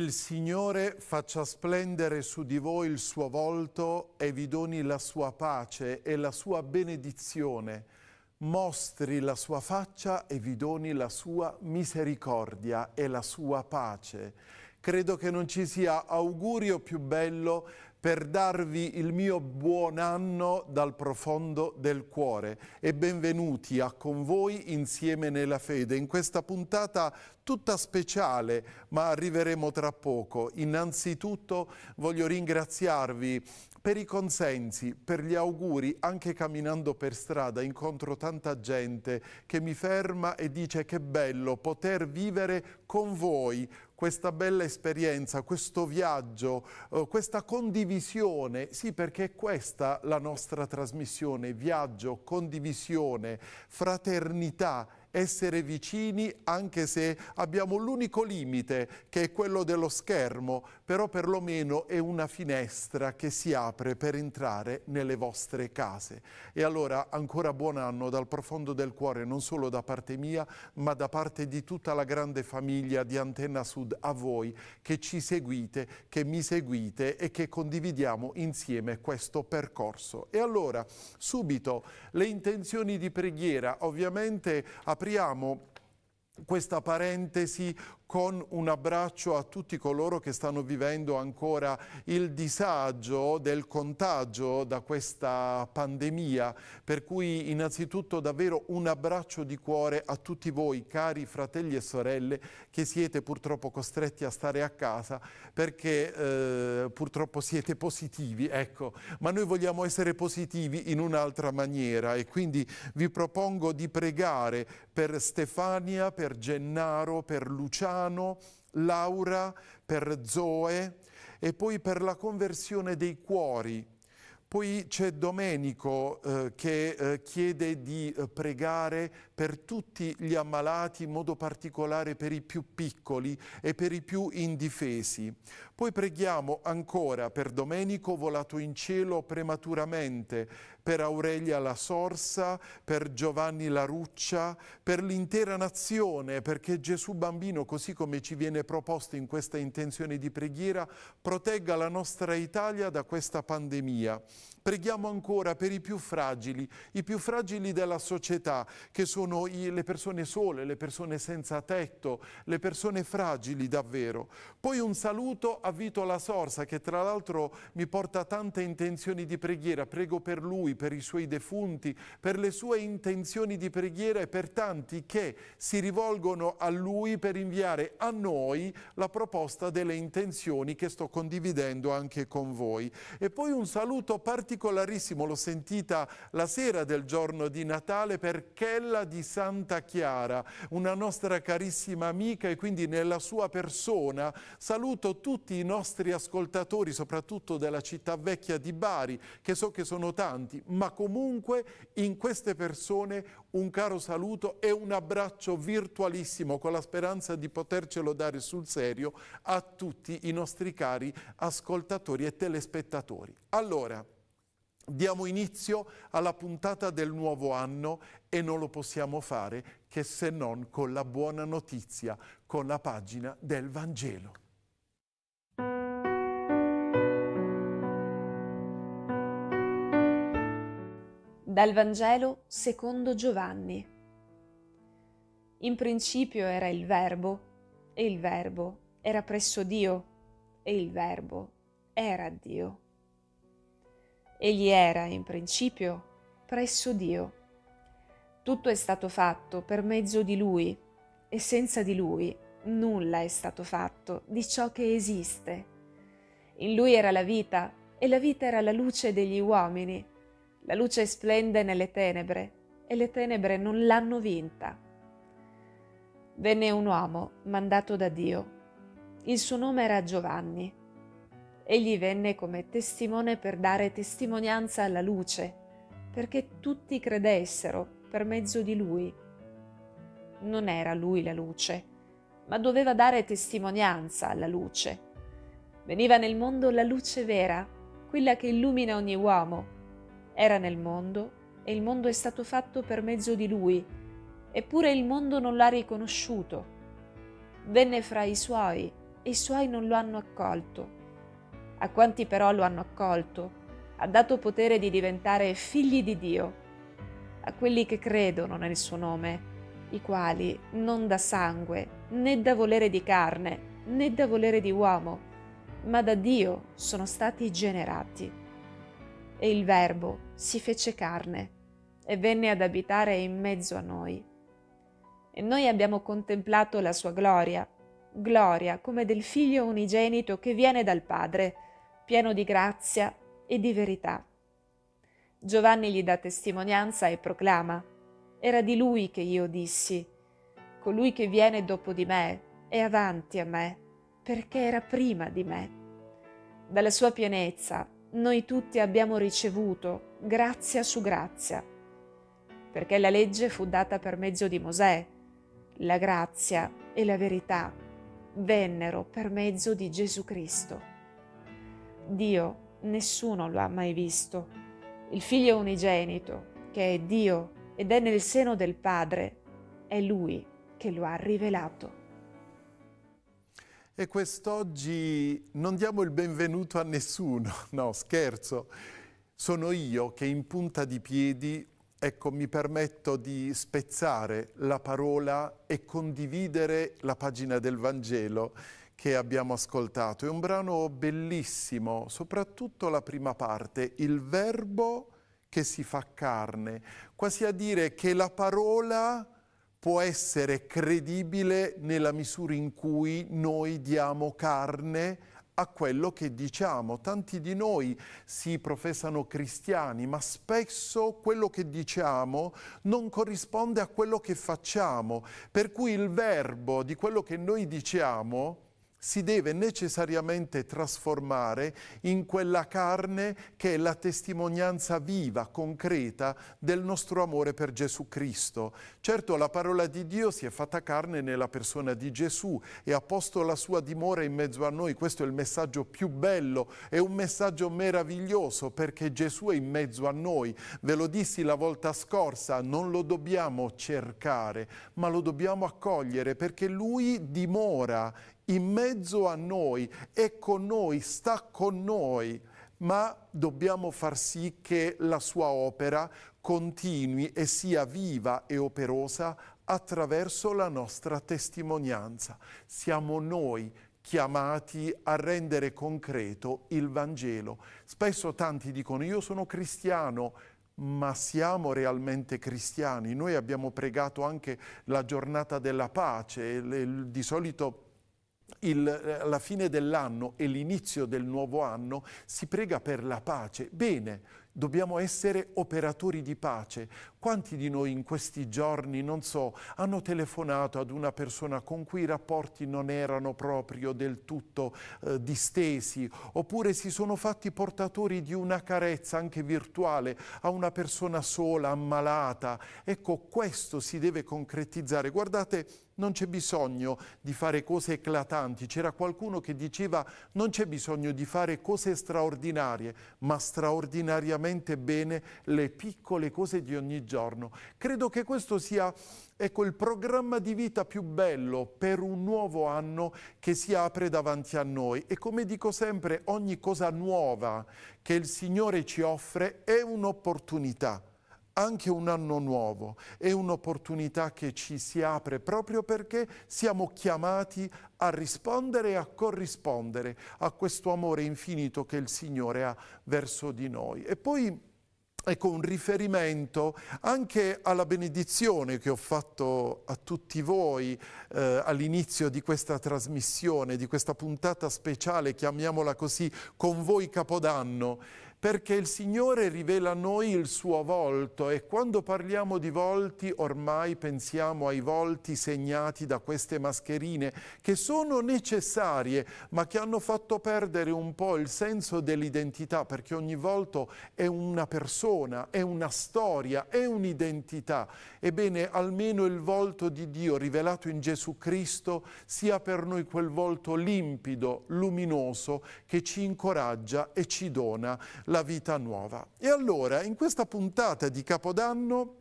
Il Signore faccia splendere su di voi il suo volto e vi doni la sua pace e la sua benedizione. Mostri la sua faccia e vi doni la sua misericordia e la sua pace. Credo che non ci sia augurio più bello per darvi il mio buon anno dal profondo del cuore e benvenuti a Con voi insieme nella fede. In questa puntata tutta speciale, ma arriveremo tra poco. Innanzitutto voglio ringraziarvi per i consensi, per gli auguri, anche camminando per strada incontro tanta gente che mi ferma e dice che bello poter vivere con voi, questa bella esperienza, questo viaggio, eh, questa condivisione, sì perché è questa la nostra trasmissione, viaggio, condivisione, fraternità essere vicini anche se abbiamo l'unico limite che è quello dello schermo, però perlomeno è una finestra che si apre per entrare nelle vostre case. E allora ancora buon anno dal profondo del cuore, non solo da parte mia, ma da parte di tutta la grande famiglia di Antenna Sud, a voi che ci seguite, che mi seguite e che condividiamo insieme questo percorso. E allora subito le intenzioni di preghiera, ovviamente a apriamo questa parentesi con un abbraccio a tutti coloro che stanno vivendo ancora il disagio del contagio da questa pandemia, per cui innanzitutto davvero un abbraccio di cuore a tutti voi cari fratelli e sorelle che siete purtroppo costretti a stare a casa perché eh, purtroppo siete positivi, ecco, ma noi vogliamo essere positivi in un'altra maniera e quindi vi propongo di pregare per Stefania, per Gennaro, per Luciano, Stefano, Laura, per Zoe e poi per la conversione dei cuori. Poi c'è Domenico eh, che eh, chiede di eh, pregare per tutti gli ammalati, in modo particolare per i più piccoli e per i più indifesi. Poi preghiamo ancora per Domenico volato in cielo prematuramente, per Aurelia La Sorsa, per Giovanni La Ruccia, per l'intera nazione, perché Gesù bambino, così come ci viene proposto in questa intenzione di preghiera, protegga la nostra Italia da questa pandemia Preghiamo ancora per i più fragili, i più fragili della società, che sono le persone sole, le persone senza tetto, le persone fragili davvero. Poi un saluto a Vito La Sorsa, che tra l'altro mi porta tante intenzioni di preghiera. Prego per lui, per i suoi defunti, per le sue intenzioni di preghiera e per tanti che si rivolgono a lui per inviare a noi la proposta delle intenzioni che sto condividendo anche con voi. E poi un saluto particolare particolarissimo, l'ho sentita la sera del giorno di Natale per Chella di Santa Chiara, una nostra carissima amica e quindi nella sua persona saluto tutti i nostri ascoltatori, soprattutto della città vecchia di Bari, che so che sono tanti, ma comunque in queste persone un caro saluto e un abbraccio virtualissimo con la speranza di potercelo dare sul serio a tutti i nostri cari ascoltatori e telespettatori. Allora, Diamo inizio alla puntata del nuovo anno e non lo possiamo fare che se non con la buona notizia, con la pagina del Vangelo. Dal Vangelo secondo Giovanni. In principio era il Verbo, e il Verbo era presso Dio, e il Verbo era Dio. Egli era, in principio, presso Dio. Tutto è stato fatto per mezzo di Lui e senza di Lui nulla è stato fatto di ciò che esiste. In Lui era la vita e la vita era la luce degli uomini. La luce splende nelle tenebre e le tenebre non l'hanno vinta. Venne un uomo mandato da Dio. Il suo nome era Giovanni egli venne come testimone per dare testimonianza alla luce, perché tutti credessero per mezzo di lui. Non era lui la luce, ma doveva dare testimonianza alla luce. Veniva nel mondo la luce vera, quella che illumina ogni uomo. Era nel mondo e il mondo è stato fatto per mezzo di lui, eppure il mondo non l'ha riconosciuto. Venne fra i suoi e i suoi non lo hanno accolto. A quanti però lo hanno accolto, ha dato potere di diventare figli di Dio, a quelli che credono nel suo nome, i quali non da sangue, né da volere di carne, né da volere di uomo, ma da Dio sono stati generati. E il Verbo si fece carne e venne ad abitare in mezzo a noi. E noi abbiamo contemplato la sua gloria, gloria come del Figlio unigenito che viene dal Padre, pieno di grazia e di verità. Giovanni gli dà testimonianza e proclama, era di lui che io dissi, colui che viene dopo di me è avanti a me, perché era prima di me. Dalla sua pienezza noi tutti abbiamo ricevuto grazia su grazia, perché la legge fu data per mezzo di Mosè, la grazia e la verità vennero per mezzo di Gesù Cristo. Dio nessuno lo ha mai visto. Il figlio unigenito, che è Dio ed è nel seno del Padre, è Lui che lo ha rivelato. E quest'oggi non diamo il benvenuto a nessuno, no scherzo, sono io che in punta di piedi, ecco, mi permetto di spezzare la parola e condividere la pagina del Vangelo che abbiamo ascoltato. È un brano bellissimo, soprattutto la prima parte, il verbo che si fa carne, quasi a dire che la parola può essere credibile nella misura in cui noi diamo carne a quello che diciamo. Tanti di noi si professano cristiani, ma spesso quello che diciamo non corrisponde a quello che facciamo, per cui il verbo di quello che noi diciamo si deve necessariamente trasformare in quella carne che è la testimonianza viva, concreta del nostro amore per Gesù Cristo. Certo la parola di Dio si è fatta carne nella persona di Gesù e ha posto la sua dimora in mezzo a noi, questo è il messaggio più bello, è un messaggio meraviglioso perché Gesù è in mezzo a noi. Ve lo dissi la volta scorsa, non lo dobbiamo cercare, ma lo dobbiamo accogliere perché lui dimora in mezzo a noi, è con noi, sta con noi, ma dobbiamo far sì che la sua opera continui e sia viva e operosa attraverso la nostra testimonianza. Siamo noi chiamati a rendere concreto il Vangelo. Spesso tanti dicono io sono cristiano, ma siamo realmente cristiani. Noi abbiamo pregato anche la giornata della pace, le, di solito il, eh, la fine dell'anno e l'inizio del nuovo anno si prega per la pace. Bene, dobbiamo essere operatori di pace. Quanti di noi in questi giorni, non so, hanno telefonato ad una persona con cui i rapporti non erano proprio del tutto eh, distesi, oppure si sono fatti portatori di una carezza anche virtuale a una persona sola, ammalata? Ecco, questo si deve concretizzare. Guardate, non c'è bisogno di fare cose eclatanti. C'era qualcuno che diceva non c'è bisogno di fare cose straordinarie, ma straordinariamente bene le piccole cose di ogni giorno giorno. Credo che questo sia ecco, il programma di vita più bello per un nuovo anno che si apre davanti a noi. E come dico sempre, ogni cosa nuova che il Signore ci offre è un'opportunità anche un anno nuovo, è un'opportunità che ci si apre proprio perché siamo chiamati a rispondere e a corrispondere a questo amore infinito che il Signore ha verso di noi. E poi ecco, un riferimento anche alla benedizione che ho fatto a tutti voi eh, all'inizio di questa trasmissione, di questa puntata speciale, chiamiamola così, con voi Capodanno perché il Signore rivela a noi il suo volto e quando parliamo di volti ormai pensiamo ai volti segnati da queste mascherine che sono necessarie ma che hanno fatto perdere un po' il senso dell'identità perché ogni volto è una persona, è una storia, è un'identità. Ebbene, almeno il volto di Dio rivelato in Gesù Cristo sia per noi quel volto limpido, luminoso che ci incoraggia e ci dona la vita nuova. E allora in questa puntata di Capodanno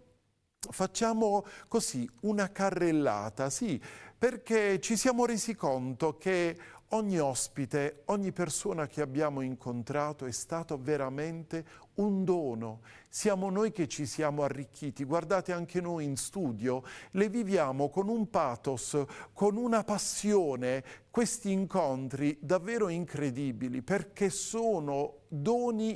facciamo così una carrellata, sì, perché ci siamo resi conto che Ogni ospite, ogni persona che abbiamo incontrato è stato veramente un dono. Siamo noi che ci siamo arricchiti. Guardate anche noi in studio, le viviamo con un pathos, con una passione, questi incontri davvero incredibili perché sono doni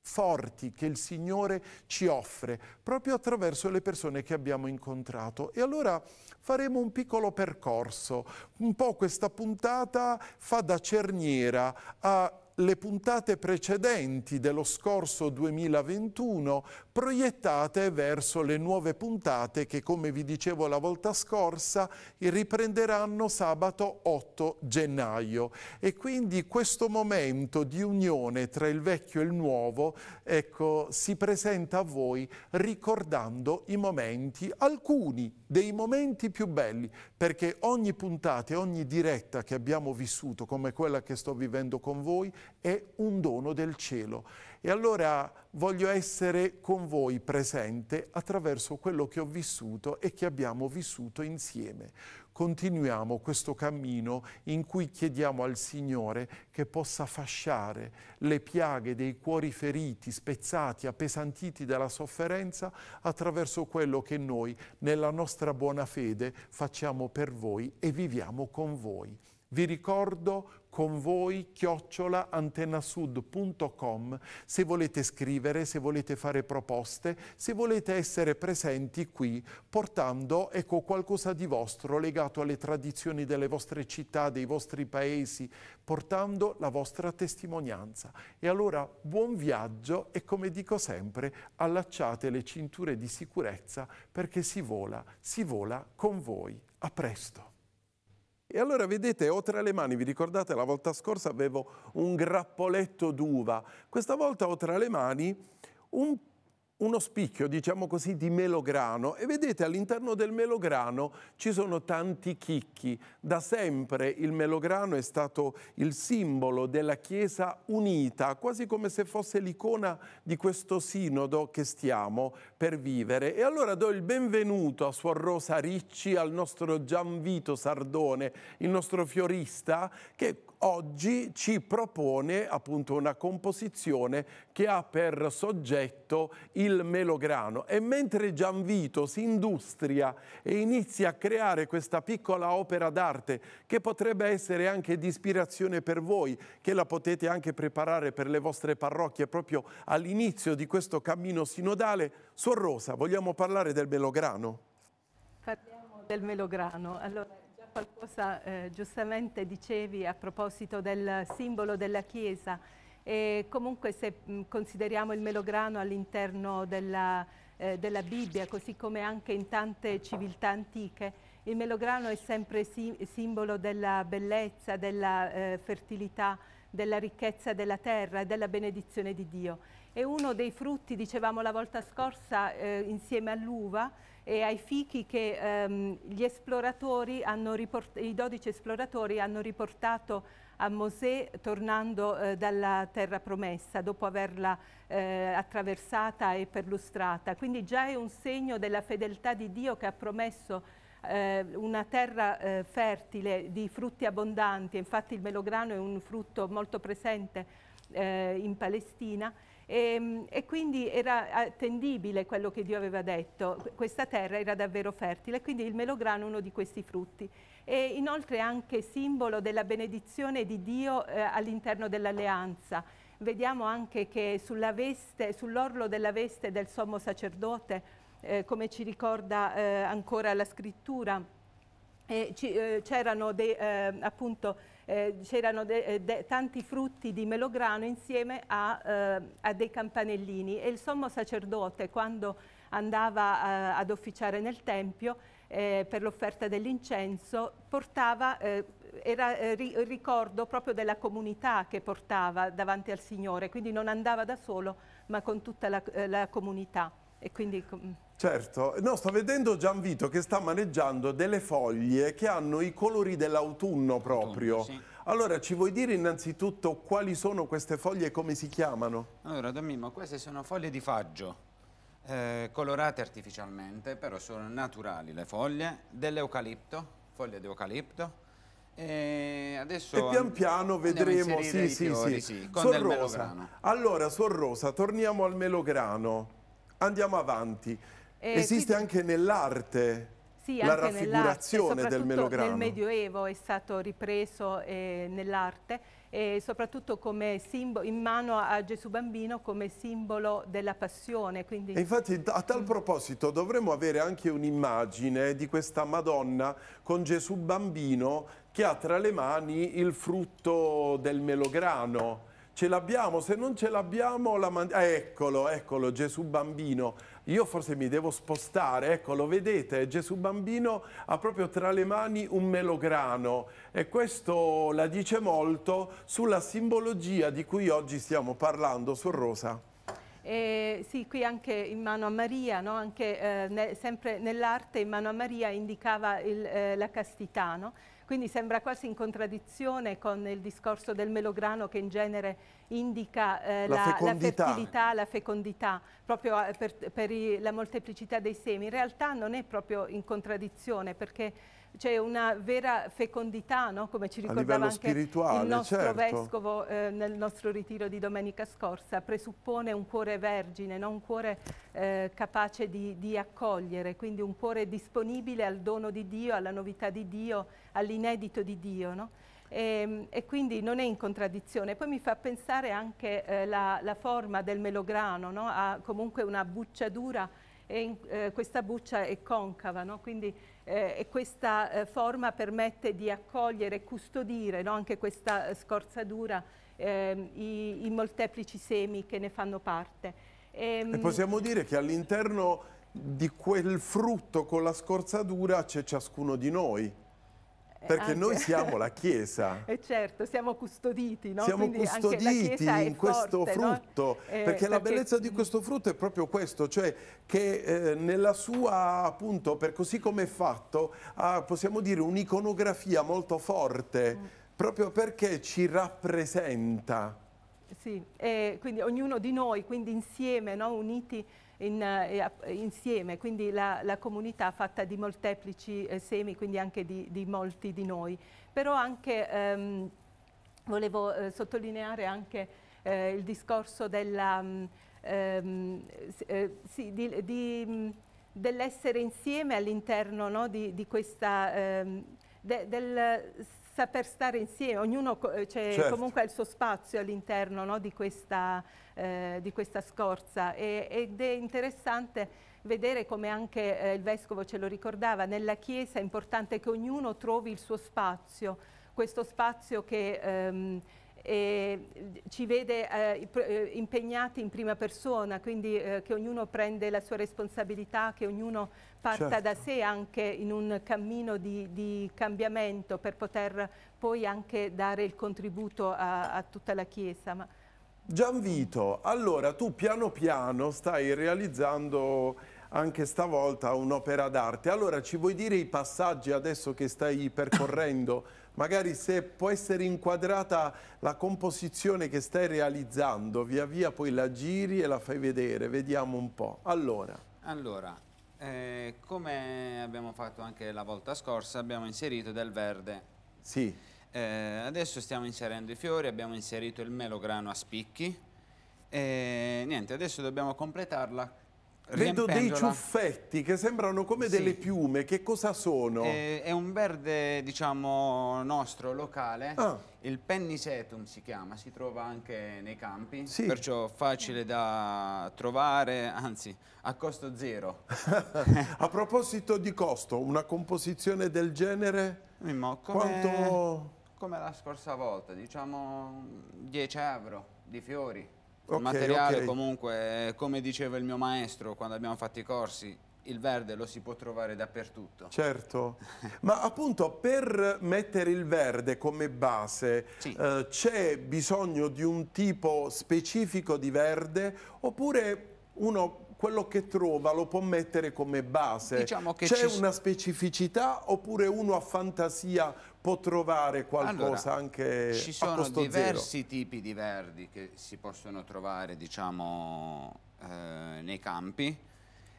forti che il Signore ci offre proprio attraverso le persone che abbiamo incontrato. E allora faremo un piccolo percorso, un po' questa puntata fa da cerniera alle puntate precedenti dello scorso 2021 proiettate verso le nuove puntate che, come vi dicevo la volta scorsa, riprenderanno sabato 8 gennaio. E quindi questo momento di unione tra il vecchio e il nuovo ecco, si presenta a voi ricordando i momenti, alcuni dei momenti più belli, perché ogni puntata e ogni diretta che abbiamo vissuto, come quella che sto vivendo con voi, è un dono del cielo e allora voglio essere con voi presente attraverso quello che ho vissuto e che abbiamo vissuto insieme. Continuiamo questo cammino in cui chiediamo al Signore che possa fasciare le piaghe dei cuori feriti, spezzati, appesantiti dalla sofferenza attraverso quello che noi nella nostra buona fede facciamo per voi e viviamo con voi. Vi ricordo con voi chiocciola antennasud.com se volete scrivere, se volete fare proposte, se volete essere presenti qui portando ecco, qualcosa di vostro legato alle tradizioni delle vostre città, dei vostri paesi, portando la vostra testimonianza. E allora buon viaggio e come dico sempre allacciate le cinture di sicurezza perché si vola, si vola con voi. A presto! E allora vedete, ho tra le mani, vi ricordate la volta scorsa avevo un grappoletto d'uva, questa volta ho tra le mani un uno spicchio, diciamo così, di melograno e vedete all'interno del melograno ci sono tanti chicchi. Da sempre il melograno è stato il simbolo della Chiesa unita, quasi come se fosse l'icona di questo sinodo che stiamo per vivere. E allora do il benvenuto a Suor Rosa Ricci, al nostro Gianvito Sardone, il nostro fiorista, che oggi ci propone appunto una composizione che ha per soggetto il melograno e mentre Gianvito si industria e inizia a creare questa piccola opera d'arte che potrebbe essere anche di ispirazione per voi, che la potete anche preparare per le vostre parrocchie proprio all'inizio di questo cammino sinodale, Suor Rosa, vogliamo parlare del melograno? Parliamo del melograno. Allora qualcosa eh, giustamente dicevi a proposito del simbolo della Chiesa. E comunque se mh, mm, consideriamo il melograno all'interno della, eh, della, Bibbia, così come anche in tante civiltà antiche, il melograno è sempre si simbolo della bellezza, della eh, fertilità, della ricchezza della terra e della benedizione di Dio. È uno dei frutti, dicevamo la volta scorsa, eh, insieme all'uva, e ai fichi che ehm, i 12 esploratori hanno riportato a Mosè tornando eh, dalla terra promessa dopo averla eh, attraversata e perlustrata. Quindi già è un segno della fedeltà di Dio che ha promesso eh, una terra eh, fertile di frutti abbondanti, infatti il melograno è un frutto molto presente eh, in Palestina e, ehm, e quindi era attendibile quello che Dio aveva detto, questa terra era davvero fertile, quindi il melograno è uno di questi frutti. E inoltre è anche simbolo della benedizione di Dio eh, all'interno dell'alleanza. Vediamo anche che sull'orlo della veste del sommo sacerdote, eh, come ci ricorda eh, ancora la scrittura, eh, eh, c'erano eh, appunto eh, c'erano eh, tanti frutti di melograno insieme a, eh, a, dei campanellini e il sommo sacerdote quando andava eh, ad officiare nel Tempio eh, per l'offerta dell'incenso portava era eh, ricordo proprio della comunità che portava davanti al Signore, quindi non andava da solo ma con tutta la, la comunità. E quindi, com Certo, no, sto vedendo Gianvito che sta maneggiando delle foglie che hanno i colori dell'autunno proprio. Autunno, sì. Allora, ci vuoi dire innanzitutto quali sono queste foglie e come si chiamano? Allora, Domimo, queste sono foglie di faggio, eh, colorate artificialmente, però sono naturali le foglie, dell'eucalipto, foglie di eucalipto, e adesso e pian piano vedremo, sì, sì, fiori, sì, sì, con Sor del Rosa. melograno. Allora, Sor Rosa, torniamo al melograno, andiamo avanti. Eh, Esiste quindi... anche nell'arte sì, la raffigurazione del melograno. Nel Medioevo è stato ripreso eh, nell'arte e soprattutto in mano a Gesù Bambino come simbolo della passione. Quindi... infatti a tal proposito dovremmo avere anche un'immagine di questa Madonna con Gesù Bambino che ha tra le mani il frutto del melograno. Ce l'abbiamo, se non ce l'abbiamo la mandiamo. Ah, eccolo, eccolo Gesù Bambino io forse mi devo spostare, ecco lo vedete, Gesù Bambino ha proprio tra le mani un melograno e questo la dice molto sulla simbologia di cui oggi stiamo parlando, su Rosa. Eh, sì, qui anche in mano a Maria, no? anche, eh, ne, sempre nell'arte in mano a Maria indicava il, eh, la castità, no? quindi sembra quasi in contraddizione con il discorso del melograno che in genere indica eh, la, la, la, fertilità, la fecondità, proprio eh, per, per i, la molteplicità dei semi. In realtà non è proprio in contraddizione perché c'è una vera fecondità, no? come ci ricordava anche il nostro certo. vescovo eh, nel nostro ritiro di domenica scorsa, presuppone un cuore vergine, no? un cuore eh, capace di, di, accogliere, quindi un cuore disponibile al dono di Dio, alla novità di Dio, all'inedito di Dio. No? E, ehm, e, quindi non è in contraddizione. Poi mi fa pensare anche eh, la, la, forma del melograno, ha comunque una buccia dura e in, eh, questa buccia è concava, quindi eh, e questa eh, forma permette di accogliere e custodire no, anche questa eh, scorzatura, ehm, i, i, molteplici semi che ne fanno parte. E, ehm, e possiamo dire che all'interno di quel frutto con la scorza dura c'è ciascuno di noi. Eh, perché anche... noi siamo la Chiesa. E eh, certo, siamo custoditi, no? Siamo Quindi custoditi in questo forte, frutto, no? eh, perché, perché, la bellezza di mm. questo frutto è proprio questo, cioè che eh, nella sua, appunto, per così come è fatto, ha, possiamo dire un'iconografia molto forte, mm. proprio perché ci rappresenta. Sì, e quindi ognuno di noi, quindi insieme, no? uniti in, eh, insieme, quindi la, la, comunità fatta di molteplici eh, semi, quindi anche di, di, molti di noi. Però anche ehm, volevo eh, sottolineare anche il discorso della... Mm, ehm, sì, di, di mm, dell'essere insieme all'interno no, di, di, questa, ehm, de, del saper stare insieme, ognuno eh, c'è certo. comunque ha il suo spazio all'interno no, di, eh, di, questa scorza e, ed è interessante vedere come anche eh, il Vescovo ce lo ricordava, nella Chiesa è importante che ognuno trovi il suo spazio, questo spazio che... Ehm, e ci vede eh, eh, impegnati in prima persona, quindi eh, che ognuno prende la sua responsabilità, che ognuno parta certo. da sé anche in un cammino di, di, cambiamento per poter poi anche dare il contributo a, a tutta la Chiesa. Ma... Gianvito, allora tu piano piano stai realizzando anche stavolta un'opera d'arte. Allora ci vuoi dire i passaggi adesso che stai percorrendo? magari se può essere inquadrata la composizione che stai realizzando, via via poi la giri e la fai vedere, vediamo un po'. Allora, allora eh, come abbiamo fatto anche la volta scorsa, abbiamo inserito del verde. Sì. Eh, adesso stiamo inserendo i fiori, abbiamo inserito il melograno a spicchi. E eh, niente, adesso dobbiamo completarla Vedo dei ciuffetti che sembrano come sì. delle piume, che cosa sono? Eh, è un verde, diciamo, nostro, locale. Ah. Il pennisetum si chiama, si trova anche nei campi, sì. perciò facile da trovare, anzi, a costo zero. a proposito di costo, una composizione del genere? Mimmo, come, Quanto... come la scorsa volta, diciamo 10 euro di fiori. Okay, il materiale okay. comunque, eh, come diceva il mio maestro quando abbiamo fatto i corsi, il verde lo si può trovare dappertutto. Certo, ma appunto per mettere il verde come base sì. eh, c'è bisogno di un tipo specifico di verde oppure uno quello che trova lo può mettere come base. Diciamo C'è ci... una specificità oppure uno a fantasia può trovare qualcosa allora, anche ci sono diversi zero. tipi di verdi che si possono trovare diciamo, eh, nei campi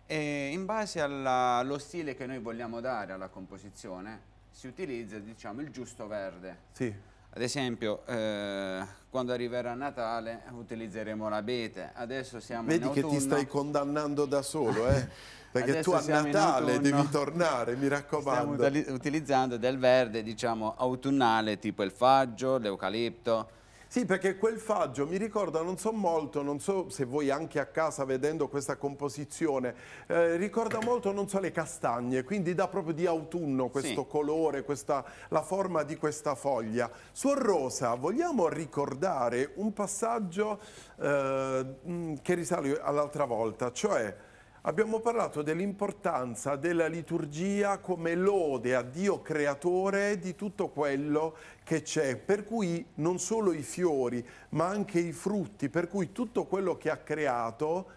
e in base allo stile che noi vogliamo dare alla composizione si utilizza diciamo, il giusto verde sì. ad esempio eh, quando arriverà Natale utilizzeremo l'abete. Adesso siamo Vedi che ti stai condannando da solo, eh? Perché Adesso tu a Natale devi tornare, mi raccomando. Stiamo utilizzando del verde, diciamo, autunnale, tipo il faggio, l'eucalipto, sì, perché quel faggio mi ricorda, non so molto, non so se voi anche a casa vedendo questa composizione, eh, ricorda molto, non so, le castagne, quindi dà proprio di autunno questo sì. colore, questa, la forma di questa foglia. Suor Rosa, vogliamo ricordare un passaggio eh, che risale all'altra volta, cioè Abbiamo parlato dell'importanza della liturgia come lode a Dio creatore di tutto quello che c'è, per cui non solo i fiori ma anche i frutti, per cui tutto quello che ha creato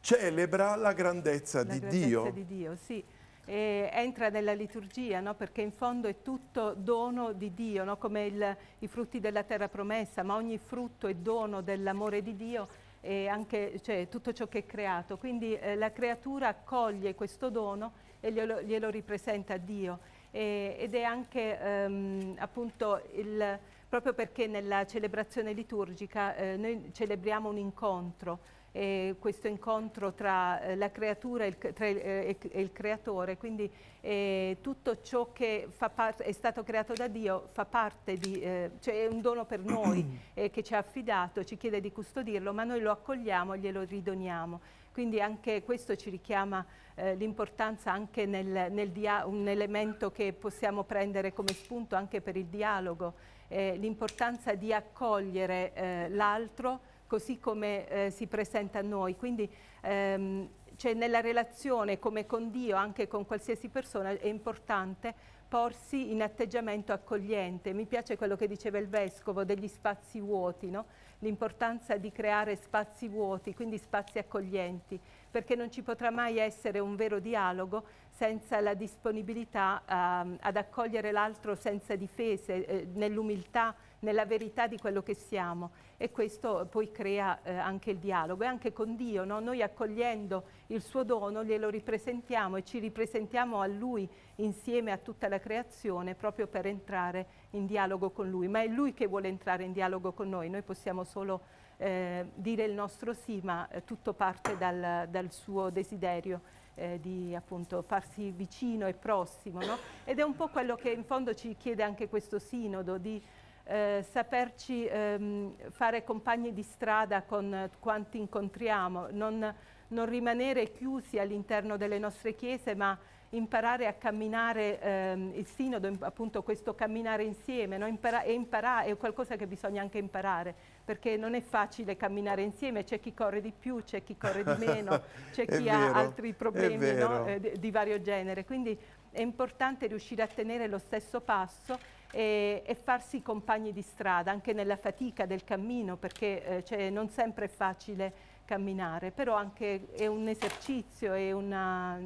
celebra la grandezza, la di, grandezza Dio. di Dio. Sì. entra nella liturgia no? perché in fondo è tutto dono di Dio, no? come il, i frutti della terra promessa, ma ogni frutto è dono dell'amore di Dio e anche cioè, tutto ciò che è creato. Quindi eh, la creatura accoglie questo dono e glielo, glielo ripresenta a Dio e, ed è anche ehm, appunto il, proprio perché nella celebrazione liturgica eh, noi celebriamo un incontro eh, questo incontro tra eh, la creatura e il, tra, eh, e il creatore, quindi eh, tutto ciò che è stato creato da Dio fa parte di, eh, cioè è un dono per noi che ci ha affidato, ci chiede di custodirlo, ma noi lo accogliamo, e glielo ridoniamo. Quindi anche questo ci richiama eh, l'importanza anche nel, nel un elemento che possiamo prendere come spunto anche per il dialogo, eh, l'importanza di accogliere eh, l'altro così come eh, si presenta a noi. Quindi ehm, cioè nella relazione come con Dio, anche con qualsiasi persona, è importante porsi in atteggiamento accogliente. Mi piace quello che diceva il Vescovo degli spazi vuoti, no? l'importanza di creare spazi vuoti, quindi spazi accoglienti, perché non ci potrà mai essere un vero dialogo senza la disponibilità eh, ad accogliere l'altro senza difese, eh, nell'umiltà nella verità di quello che siamo e questo poi crea eh, anche il dialogo e anche con Dio, no? noi accogliendo il suo dono glielo ripresentiamo e ci ripresentiamo a lui insieme a tutta la creazione proprio per entrare in dialogo con lui, ma è lui che vuole entrare in dialogo con noi, noi possiamo solo eh, dire il nostro sì, ma eh, tutto parte dal, dal suo desiderio eh, di appunto farsi vicino e prossimo, no? ed è un po' quello che in fondo ci chiede anche questo sinodo di eh, saperci ehm, fare compagni di strada con quanti incontriamo, non, non rimanere chiusi all'interno delle nostre chiese, ma imparare a camminare, ehm, il sinodo appunto questo camminare insieme, no? Impara e imparare è qualcosa che bisogna anche imparare, perché non è facile camminare insieme, c'è chi corre di più, c'è chi corre di meno, c'è chi vero, ha altri problemi no? eh, di, di vario genere, quindi è importante riuscire a tenere lo stesso passo e, e, farsi compagni di strada, anche nella fatica del cammino, perché eh, cioè, non sempre è facile camminare, però anche è un esercizio, è una,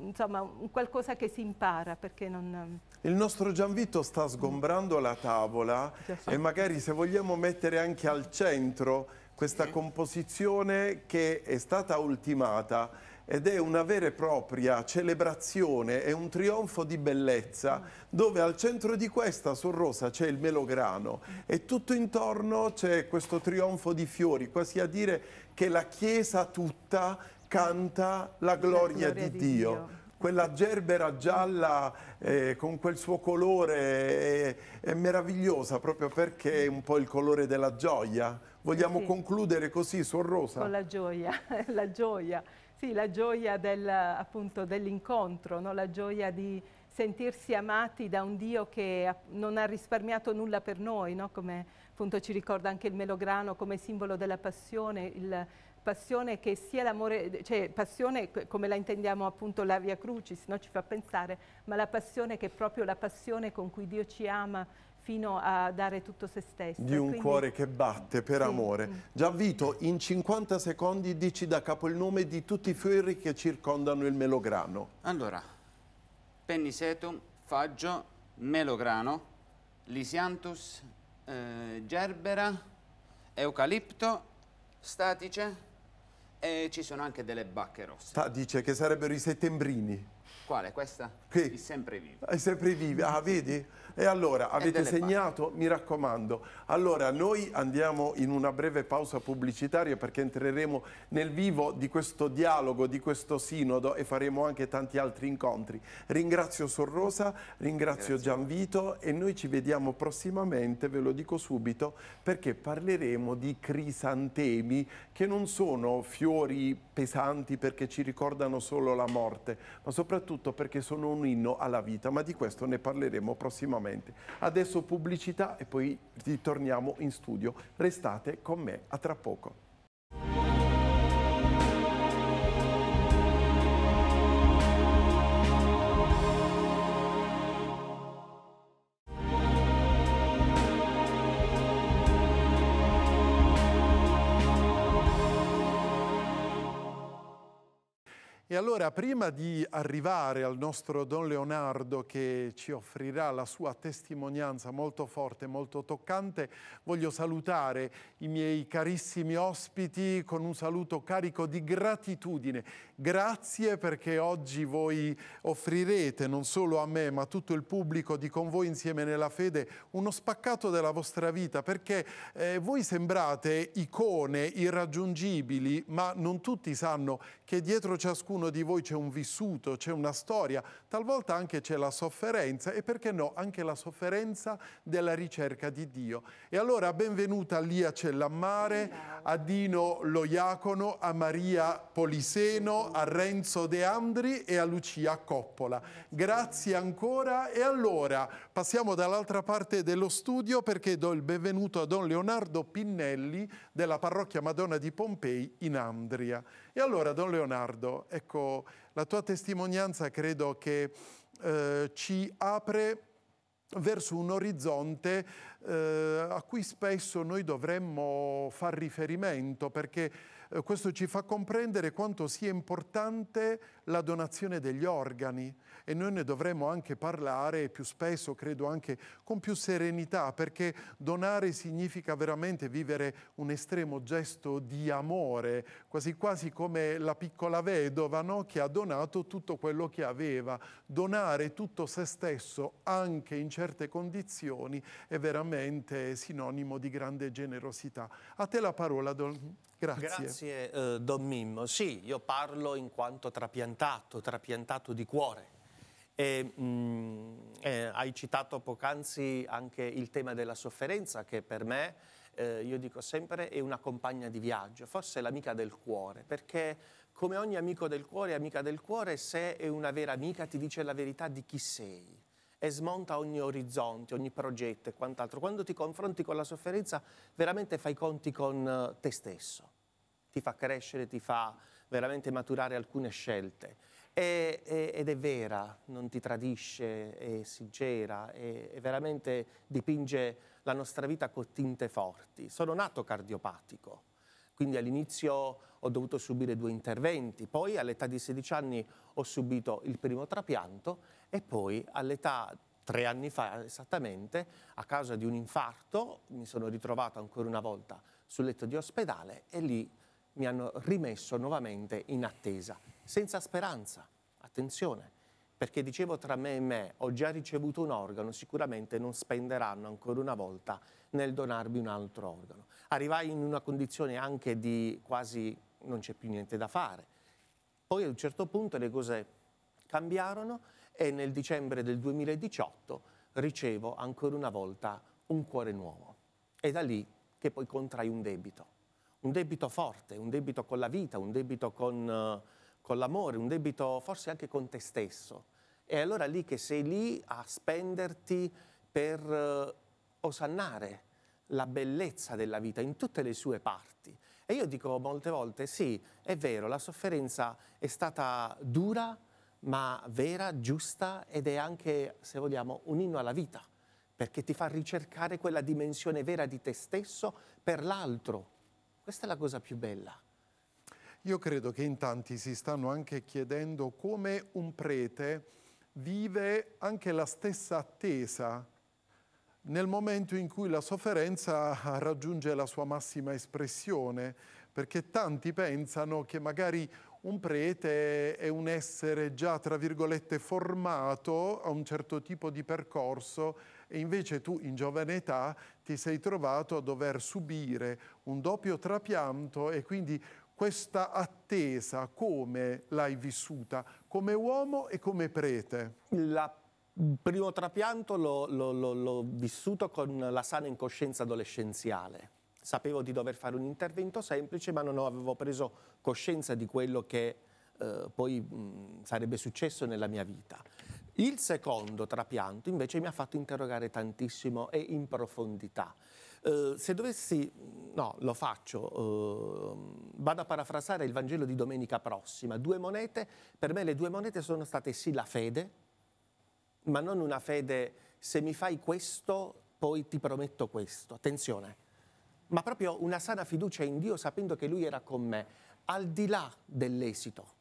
insomma, un qualcosa che si impara perché non... Il nostro Gianvito sta sgombrando la tavola e magari se vogliamo mettere anche al centro questa composizione che è stata ultimata ed è una vera e propria celebrazione, è un trionfo di bellezza dove al centro di questa sorrosa c'è il melograno e tutto intorno c'è questo trionfo di fiori, quasi a dire che la Chiesa tutta canta la gloria, la gloria di, di, Dio. Dio quella gerbera gialla eh, con quel suo colore è, è, meravigliosa proprio perché è un po' il colore della gioia. Vogliamo sì. concludere così, Sor Rosa? Con la gioia, la gioia. Sì, la gioia dell'incontro, no? la gioia di sentirsi amati da un Dio che non ha risparmiato nulla per noi, no? come appunto ci ricorda anche il melograno come simbolo della passione, il, passione che sia l'amore, cioè passione come la intendiamo appunto la Via Crucis, no? ci fa pensare, ma la passione che è proprio la passione con cui Dio ci ama fino a dare tutto se stesso. Di un Quindi... cuore che batte per sì. amore. Già Vito, in 50 secondi dici da capo il nome di tutti i fiori che circondano il melograno. Allora, pennisetum, faggio, melograno, lisianthus, eh, gerbera, eucalipto, statice, e ci sono anche delle bacche rosse. Ta dice che sarebbero i settembrini. Quale? Questa? Che? I sempre vivi. Ah, I sempre vivi, ah vedi? E allora avete e segnato? Mi raccomando. Allora noi andiamo in una breve pausa pubblicitaria perché entreremo nel vivo di questo dialogo, di questo sinodo e faremo anche tanti altri incontri. Ringrazio Sorrosa, ringrazio Gianvito e noi ci vediamo prossimamente, ve lo dico subito, perché parleremo di crisantemi che non sono fiori pesanti perché ci ricordano solo la morte, ma soprattutto perché sono un inno alla vita, ma di questo ne parleremo prossimamente appuntamenti. Adesso pubblicità e poi ritorniamo in studio. Restate con me a tra poco. allora prima di arrivare al nostro Don Leonardo che ci offrirà la sua testimonianza molto forte, molto toccante, voglio salutare i miei carissimi ospiti con un saluto carico di gratitudine. Grazie perché oggi voi offrirete non solo a me ma a tutto il pubblico di Con voi insieme nella fede uno spaccato della vostra vita perché eh, voi sembrate icone irraggiungibili ma non tutti sanno che dietro ciascuno ognuno di voi c'è un vissuto, c'è una storia, talvolta anche c'è la sofferenza e perché no, anche la sofferenza della ricerca di Dio. E allora benvenuta Lia Cellammare, a Dino Loiacono, a Maria Poliseno, a Renzo De Andri e a Lucia Coppola. Grazie ancora e allora passiamo dall'altra parte dello studio perché do il benvenuto a Don Leonardo Pinnelli della parrocchia Madonna di Pompei in Andria. E allora, Don Leonardo, ecco, la tua testimonianza credo che eh, ci apre verso un orizzonte eh, a cui spesso noi dovremmo far riferimento, perché eh, questo ci fa comprendere quanto sia importante la donazione degli organi e noi ne dovremmo anche parlare più spesso, credo anche con più serenità, perché donare significa veramente vivere un estremo gesto di amore, quasi quasi come la piccola vedova no? che ha donato tutto quello che aveva. Donare tutto se stesso, anche in certe condizioni, è veramente sinonimo di grande generosità. A te la parola, Don... Grazie. Grazie, eh, Don Mimmo. Sì, io parlo in quanto trapiantato trapiantato, trapiantato di cuore. E, mh, mm, eh, hai citato poc'anzi anche il tema della sofferenza che per me, eh, io dico sempre, è una compagna di viaggio, forse l'amica del cuore, perché come ogni amico del cuore, amica del cuore, se è una vera amica ti dice la verità di chi sei e smonta ogni orizzonte, ogni progetto e quant'altro. Quando ti confronti con la sofferenza veramente fai conti con eh, te stesso, ti fa crescere, ti fa veramente maturare alcune scelte. E, e, ed è vera, non ti tradisce, è sincera, e, veramente dipinge la nostra vita con tinte forti. Sono nato cardiopatico, quindi all'inizio ho dovuto subire due interventi, poi all'età di 16 anni ho subito il primo trapianto e poi all'età tre anni fa esattamente, a causa di un infarto, mi sono ritrovato ancora una volta sul letto di ospedale e lì mi hanno rimesso nuovamente in attesa, senza speranza. Attenzione, perché dicevo tra me e me, ho già ricevuto un organo, sicuramente non spenderanno ancora una volta nel donarmi un altro organo. Arrivai in una condizione anche di quasi non c'è più niente da fare. Poi a un certo punto le cose cambiarono e nel dicembre del 2018 ricevo ancora una volta un cuore nuovo. È da lì che poi contrai un debito un debito forte, un debito con la vita, un debito con, eh, con l'amore, un debito forse anche con te stesso. E allora lì che sei lì a spenderti per eh, osannare la bellezza della vita in tutte le sue parti. E io dico molte volte, sì, è vero, la sofferenza è stata dura, ma vera, giusta ed è anche, se vogliamo, un inno alla vita, perché ti fa ricercare quella dimensione vera di te stesso per l'altro, questa è la cosa più bella. Io credo che in tanti si stanno anche chiedendo come un prete vive anche la stessa attesa nel momento in cui la sofferenza raggiunge la sua massima espressione, perché tanti pensano che magari un prete è un essere già, tra virgolette, formato a un certo tipo di percorso e invece tu in giovane età ti sei trovato a dover subire un doppio trapianto e quindi questa attesa come l'hai vissuta come uomo e come prete? Il primo trapianto l'ho vissuto con la sana incoscienza adolescenziale. Sapevo di dover fare un intervento semplice, ma non avevo preso coscienza di quello che eh, poi mh, sarebbe successo nella mia vita. Il secondo trapianto invece mi ha fatto interrogare tantissimo e in profondità. Eh, se dovessi, no, lo faccio, eh, vado a parafrasare il Vangelo di domenica prossima. Due monete, per me le due monete sono state sì la fede, ma non una fede se mi fai questo poi ti prometto questo. Attenzione, ma proprio una sana fiducia in Dio sapendo che Lui era con me, al di là dell'esito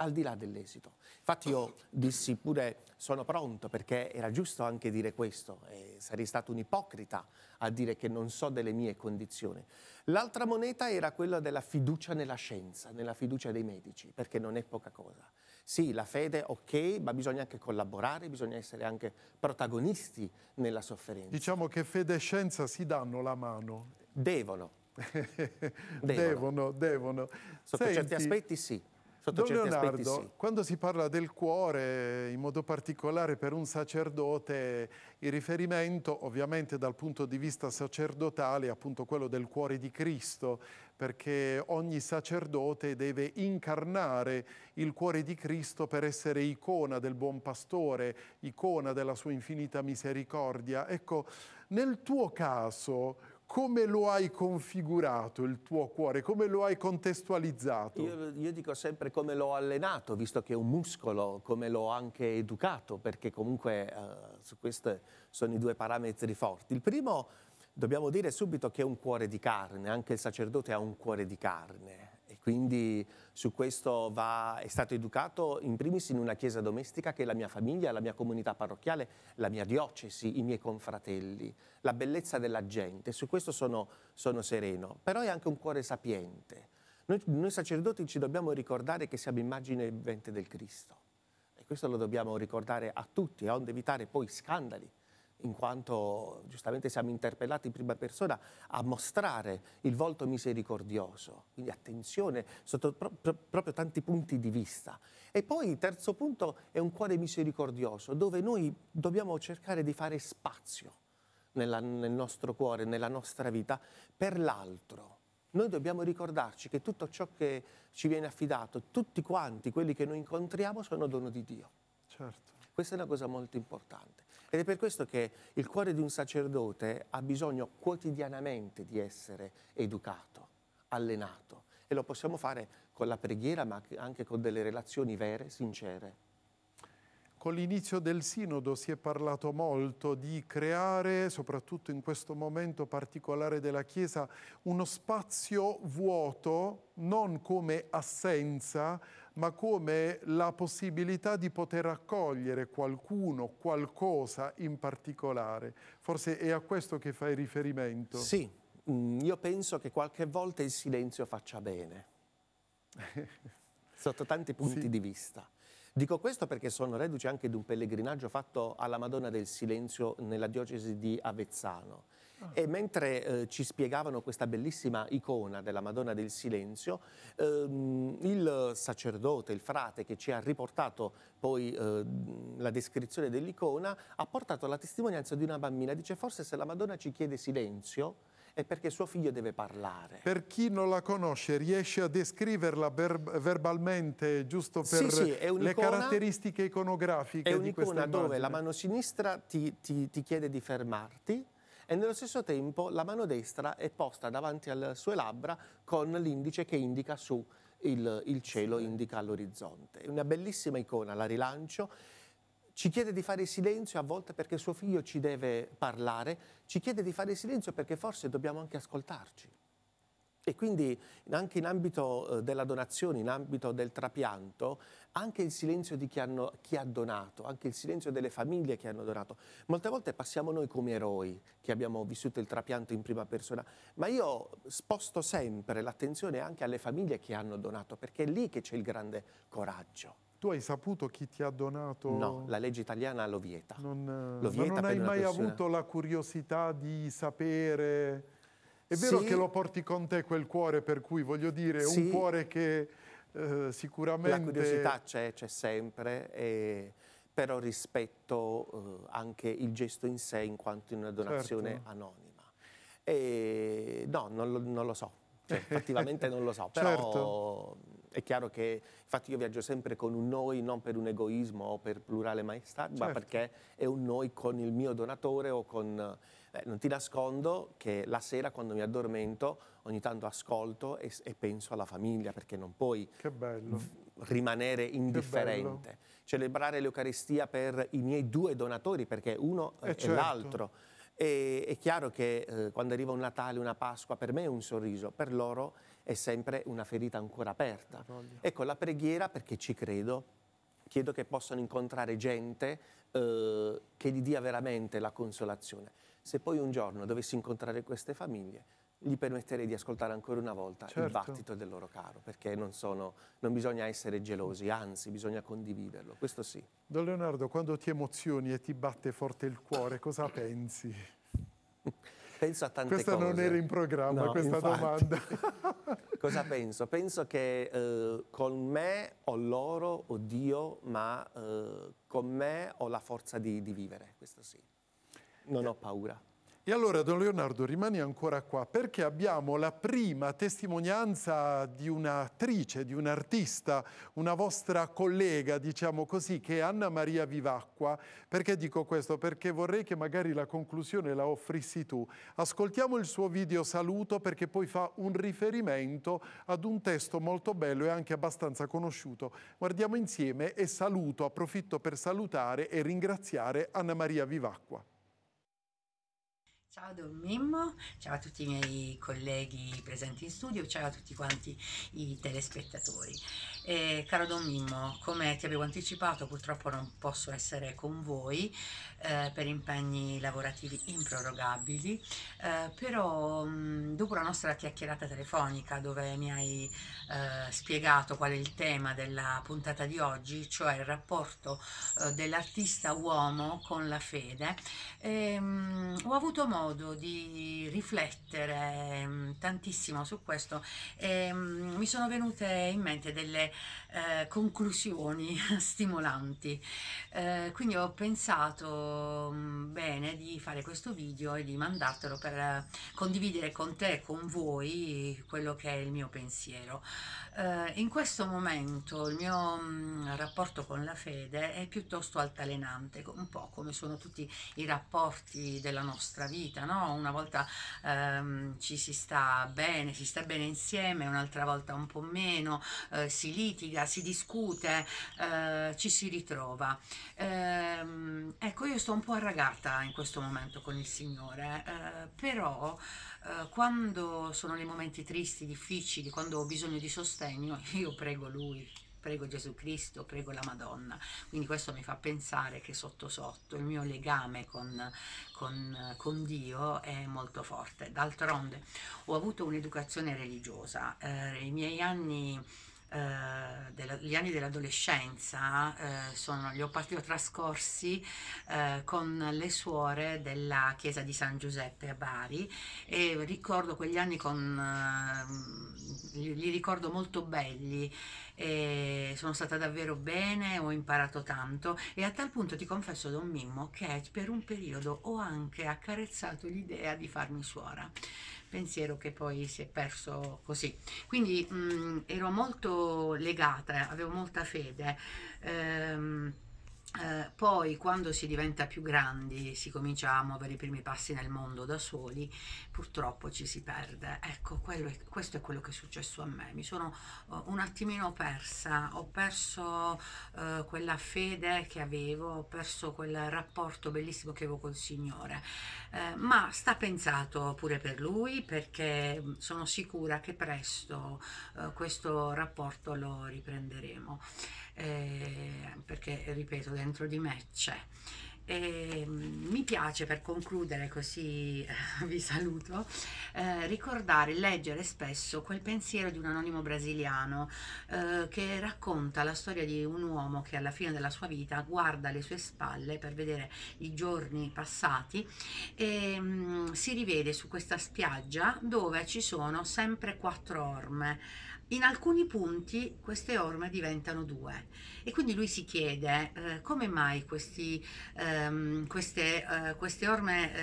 al di là dell'esito. Infatti io dissi pure sono pronto perché era giusto anche dire questo, e sarei stato un ipocrita a dire che non so delle mie condizioni. L'altra moneta era quella della fiducia nella scienza, nella fiducia dei medici, perché non è poca cosa. Sì, la fede, ok, ma bisogna anche collaborare, bisogna essere anche protagonisti nella sofferenza. Diciamo che fede e scienza si danno la mano. Devono. devono, devono. devono. Sotto Senti, certi aspetti sì. Sotto Don certi Leonardo, aspetti sì. quando si parla del cuore, in modo particolare per un sacerdote, il riferimento ovviamente dal punto di vista sacerdotale è appunto quello del cuore di Cristo, perché ogni sacerdote deve incarnare il cuore di Cristo per essere icona del buon pastore, icona della sua infinita misericordia. Ecco, nel tuo caso come lo hai configurato il tuo cuore, come lo hai contestualizzato? Io, io, dico sempre come l'ho allenato, visto che è un muscolo, come l'ho anche educato, perché comunque uh, su questi sono i due parametri forti. Il primo, dobbiamo dire subito che è un cuore di carne, anche il sacerdote ha un cuore di carne. Quindi su questo va, è stato educato in primis in una chiesa domestica che è la mia famiglia, la mia comunità parrocchiale, la mia diocesi, i miei confratelli, la bellezza della gente. Su questo sono, sono sereno, però è anche un cuore sapiente. Noi, noi sacerdoti ci dobbiamo ricordare che siamo immagine vivente del Cristo. E questo lo dobbiamo ricordare a tutti, onde evitare poi scandali in quanto giustamente siamo interpellati in prima persona a mostrare il volto misericordioso. Quindi attenzione, sotto pro- pro- proprio tanti punti di vista. E poi il terzo punto è un cuore misericordioso, dove noi dobbiamo cercare di fare spazio nella, nel nostro cuore, nella nostra vita, per l'altro. Noi dobbiamo ricordarci che tutto ciò che ci viene affidato, tutti quanti quelli che noi incontriamo, sono dono di Dio. Certo. Questa è una cosa molto importante. Ed è per questo che il cuore di un sacerdote ha bisogno quotidianamente di essere educato, allenato. E lo possiamo fare con la preghiera, ma anche con delle relazioni vere, sincere. Con l'inizio del sinodo si è parlato molto di creare, soprattutto in questo momento particolare della Chiesa, uno spazio vuoto, non come assenza, ma come la possibilità di poter accogliere qualcuno, qualcosa in particolare. Forse è a questo che fai riferimento. Sì, mm, io penso che qualche volta il silenzio faccia bene, sotto tanti punti sì. di vista. Dico questo perché sono reduce anche di un pellegrinaggio fatto alla Madonna del Silenzio nella diocesi di Avezzano e mentre eh, ci spiegavano questa bellissima icona della Madonna del Silenzio, ehm, il sacerdote, il frate che ci ha riportato poi eh, la descrizione dell'icona, ha portato la testimonianza di una bambina. Dice forse se la Madonna ci chiede silenzio, è perché suo figlio deve parlare. Per chi non la conosce, riesce a descriverla verbalmente, giusto per sì, sì, le caratteristiche iconografiche di questa immagine? È un'icona dove la mano sinistra ti, ti, ti chiede di fermarti, e nello stesso tempo la mano destra è posta davanti alle sue labbra con l'indice che indica su il, il cielo, sì. indica l'orizzonte. È una bellissima icona, la rilancio. Ci chiede di fare silenzio a volte perché suo figlio ci deve parlare, ci chiede di fare silenzio perché forse dobbiamo anche ascoltarci. E quindi anche in ambito eh, della donazione, in ambito del trapianto, anche il silenzio di chi, hanno, chi, ha donato, anche il silenzio delle famiglie che hanno donato. Molte volte passiamo noi come eroi che abbiamo vissuto il trapianto in prima persona, ma io sposto sempre l'attenzione anche alle famiglie che hanno donato, perché è lì che c'è il grande coraggio. Tu hai saputo chi ti ha donato? No, la legge italiana lo vieta. Non, lo vieta non hai mai persona. avuto la curiosità di sapere è vero sì. che lo porti con te quel cuore per cui, voglio dire, sì. un cuore che eh, sicuramente... La curiosità c'è, c'è sempre, e... però rispetto eh, anche il gesto in sé in quanto in una donazione certo. anonima. E... No, non lo, non lo so, cioè, effettivamente non lo so, però certo. è chiaro che infatti io viaggio sempre con un noi, non per un egoismo o per plurale maestà, certo. ma perché è un noi con il mio donatore o con Beh, non ti nascondo che la sera quando mi addormento ogni tanto ascolto e, e penso alla famiglia perché non puoi rimanere indifferente. Celebrare l'Eucaristia per i miei due donatori perché uno eh è eh, certo. l'altro. E, è chiaro che eh, quando arriva un Natale, una Pasqua, per me è un sorriso, per loro è sempre una ferita ancora aperta. Ecco, la preghiera perché ci credo, chiedo che possano incontrare gente eh, che gli dia veramente la consolazione se poi un giorno dovessi incontrare queste famiglie, gli permetterei di ascoltare ancora una volta certo. il battito del loro caro, perché non, sono, non, bisogna essere gelosi, anzi bisogna condividerlo, questo sì. Don Leonardo, quando ti emozioni e ti batte forte il cuore, cosa pensi? Penso a tante questa cose. Questa non era in programma, no, questa infatti. domanda. cosa penso? Penso che eh, con me ho loro, ho Dio, ma eh, con me ho la forza di, di vivere, questo sì non ho paura. E allora Don Leonardo rimani ancora qua perché abbiamo la prima testimonianza di un'attrice, di un'artista, una vostra collega, diciamo così, che è Anna Maria Vivacqua. Perché dico questo? Perché vorrei che magari la conclusione la offrissi tu. Ascoltiamo il suo video saluto perché poi fa un riferimento ad un testo molto bello e anche abbastanza conosciuto. Guardiamo insieme e saluto, approfitto per salutare e ringraziare Anna Maria Vivacqua. Ciao Don Mimmo, ciao a tutti i miei colleghi presenti in studio, ciao a tutti quanti i telespettatori. Eh, caro Don Mimmo, come ti avevo anticipato purtroppo non posso essere con voi eh, per impegni lavorativi improrogabili, eh, però mh, dopo la nostra chiacchierata telefonica dove mi hai eh, spiegato qual è il tema della puntata di oggi, cioè il rapporto eh, dell'artista uomo con la fede, mh, ehm, ho avuto modo modo di riflettere mm, tantissimo su questo e ehm, mi sono venute in mente delle eh, conclusioni stimolanti. Eh, quindi ho pensato mm, bene di fare questo video e di mandartelo per eh, condividere con te, con voi, quello che è il mio pensiero. Eh, in questo momento il mio mh, mm, rapporto con la fede è piuttosto altalenante, un po' come sono tutti i rapporti della nostra vita, no? Una volta ehm, ci si sta bene, si sta bene insieme, un'altra volta un po' meno, eh, si litiga, parla, si discute, eh, ci si ritrova. Ehm, ecco, io sto un po' arragata in questo momento con il Signore, eh, però eh, quando sono nei momenti tristi, difficili, quando ho bisogno di sostegno, io prego Lui, prego Gesù Cristo, prego la Madonna. Quindi questo mi fa pensare che sotto sotto il mio legame con, con, con Dio è molto forte. D'altronde ho avuto un'educazione religiosa, eh, i miei anni eh, della, gli anni dell'adolescenza eh, sono, li ho, li trascorsi eh, con le suore della chiesa di San Giuseppe a Bari e ricordo quegli anni con, eh, li, li ricordo molto belli e eh, sono stata davvero bene, ho imparato tanto e a tal punto ti confesso Don Mimmo che per un periodo ho anche accarezzato l'idea di farmi suora pensiero che poi si è perso così. Quindi mh, mm, ero molto legata, avevo molta fede. Ehm, eh, poi quando si diventa più grandi, si comincia a muovere i primi passi nel mondo da soli, purtroppo ci si perde. Ecco, è, questo è quello che è successo a me. Mi sono uh, un attimino persa, ho perso uh, quella fede che avevo, ho perso quel rapporto bellissimo che avevo col Signore. Eh, ma sta pensato pure per lui perché sono sicura che presto uh, questo rapporto lo riprenderemo eh, perché ripeto dentro di me c'è. E, mm, mi piace per concludere così eh, vi saluto eh, ricordare leggere spesso quel pensiero di un anonimo brasiliano eh, che racconta la storia di un uomo che alla fine della sua vita guarda le sue spalle per vedere i giorni passati e mh, mm, si rivede su questa spiaggia dove ci sono sempre quattro orme in alcuni punti queste orme diventano due e quindi lui si chiede eh, come mai questi, ehm, queste, eh, queste, orme,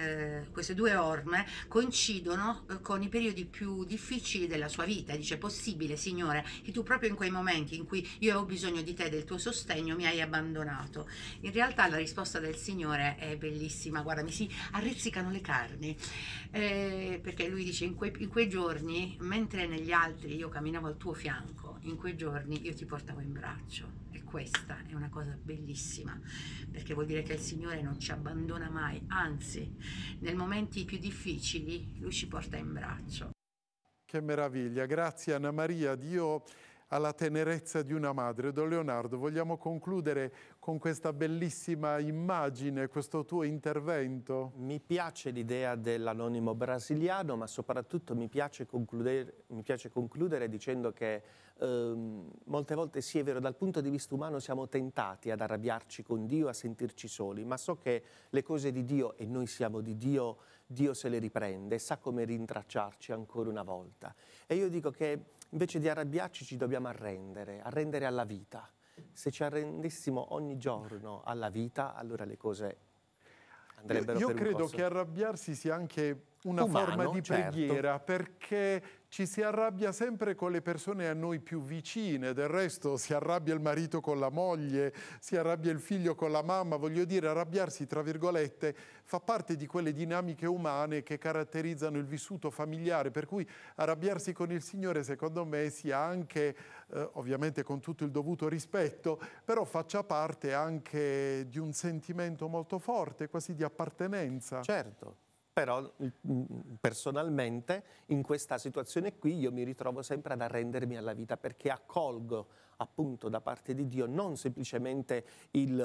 eh, queste, due orme coincidono eh, con i periodi più difficili della sua vita. Dice possibile Signore che tu proprio in quei momenti in cui io avevo bisogno di te, del tuo sostegno, mi hai abbandonato. In realtà la risposta del Signore è bellissima, guarda mi si arrezzicano le carni eh, perché lui dice in, que in quei giorni mentre negli altri io camminavo al tuo fianco, in quei giorni io ti portavo in braccio e questa è una cosa bellissima perché vuol dire che il Signore non ci abbandona mai, anzi nei momenti più difficili Lui ci porta in braccio. Che meraviglia, grazie Anna Maria, Dio alla tenerezza di una madre. Don Leonardo, vogliamo concludere con questa bellissima immagine, questo tuo intervento. Mi piace l'idea dell'anonimo brasiliano, ma soprattutto mi piace, concludere, mi piace concludere dicendo che ehm, molte volte sì è vero, dal punto di vista umano siamo tentati ad arrabbiarci con Dio, a sentirci soli, ma so che le cose di Dio, e noi siamo di Dio, Dio se le riprende e sa come rintracciarci ancora una volta. E io dico che invece di arrabbiarci ci dobbiamo arrendere, arrendere alla vita se ci arrendessimo ogni giorno alla vita, allora le cose andrebbero io, io credo che arrabbiarsi sia anche una Umano, forma di certo. preghiera certo. perché ci si arrabbia sempre con le persone a noi più vicine, del resto si arrabbia il marito con la moglie, si arrabbia il figlio con la mamma, voglio dire arrabbiarsi tra virgolette fa parte di quelle dinamiche umane che caratterizzano il vissuto familiare, per cui arrabbiarsi con il Signore secondo me sia anche, eh, ovviamente con tutto il dovuto rispetto, però faccia parte anche di un sentimento molto forte, quasi di appartenenza. Certo però personalmente in questa situazione qui io mi ritrovo sempre ad arrendermi alla vita perché accolgo appunto da parte di Dio non semplicemente il,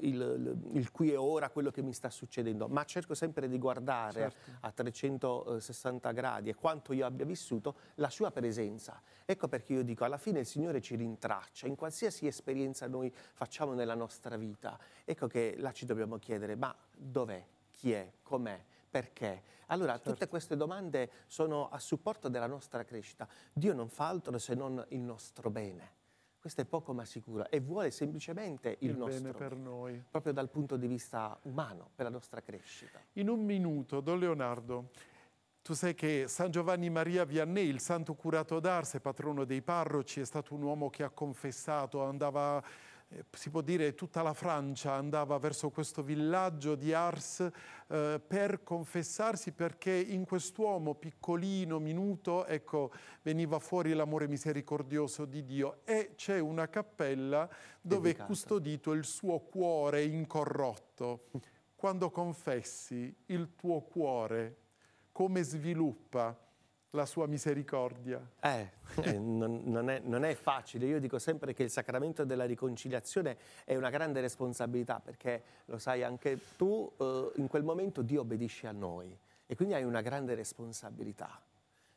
uh, il, il qui e ora, quello che mi sta succedendo, ma cerco sempre di guardare certo. a 360 gradi e quanto io abbia vissuto la sua presenza. Ecco perché io dico alla fine il Signore ci rintraccia in qualsiasi esperienza noi facciamo nella nostra vita. Ecco che là ci dobbiamo chiedere ma dov'è? Chi è? Com'è? perché? Allora, certo. tutte queste domande sono a supporto della nostra crescita. Dio non fa altro se non il nostro bene. Questo è poco ma sicuro e vuole semplicemente il, il nostro bene per noi. Proprio dal punto di vista umano, per la nostra crescita. In un minuto, Don Leonardo, tu sai che San Giovanni Maria Vianney, il santo curato d'Arse, patrono dei parroci, è stato un uomo che ha confessato, andava eh, si può dire tutta la Francia andava verso questo villaggio di Ars eh, per confessarsi perché in quest'uomo piccolino, minuto, ecco, veniva fuori l'amore misericordioso di Dio e c'è una cappella dove Dedicato. è custodito il suo cuore incorrotto. Quando confessi il tuo cuore, come sviluppa la sua misericordia. Eh, eh, non, non, è, non, è, facile, io dico sempre che il sacramento della riconciliazione è una grande responsabilità perché lo sai anche tu, eh, in quel momento Dio obbedisce a noi e quindi hai una grande responsabilità.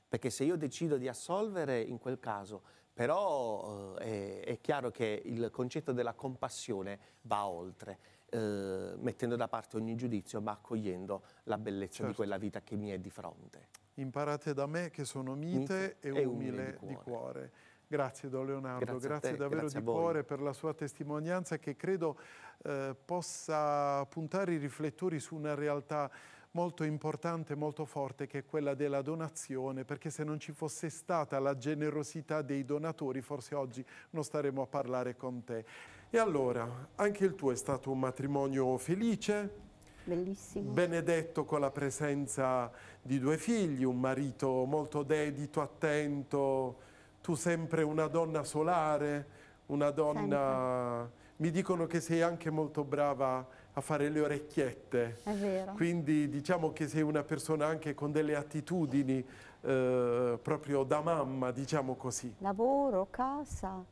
Perché se io decido di assolvere in quel caso, però eh, è, è chiaro che il concetto della compassione va oltre. Eh, mettendo da parte ogni giudizio, ma accogliendo la bellezza certo. di quella vita che mi è di fronte. Imparate da me che sono mite, e, umile umile, di cuore. Di cuore. Grazie Don Leonardo, grazie, grazie te, davvero grazie di cuore per la sua testimonianza che credo eh, possa puntare i riflettori su una realtà molto importante, molto forte, che è quella della donazione, perché se non ci fosse stata la generosità dei donatori, forse oggi non staremmo a parlare con te. E allora, anche il tuo è stato un matrimonio felice? Bellissimo. Benedetto con la presenza di due figli, un marito molto dedito, attento, tu sempre una donna solare, una donna... Sempre. Mi dicono che sei anche molto brava a fare le orecchiette. È vero. Quindi diciamo che sei una persona anche con delle attitudini eh, proprio da mamma, diciamo così. Lavoro, casa,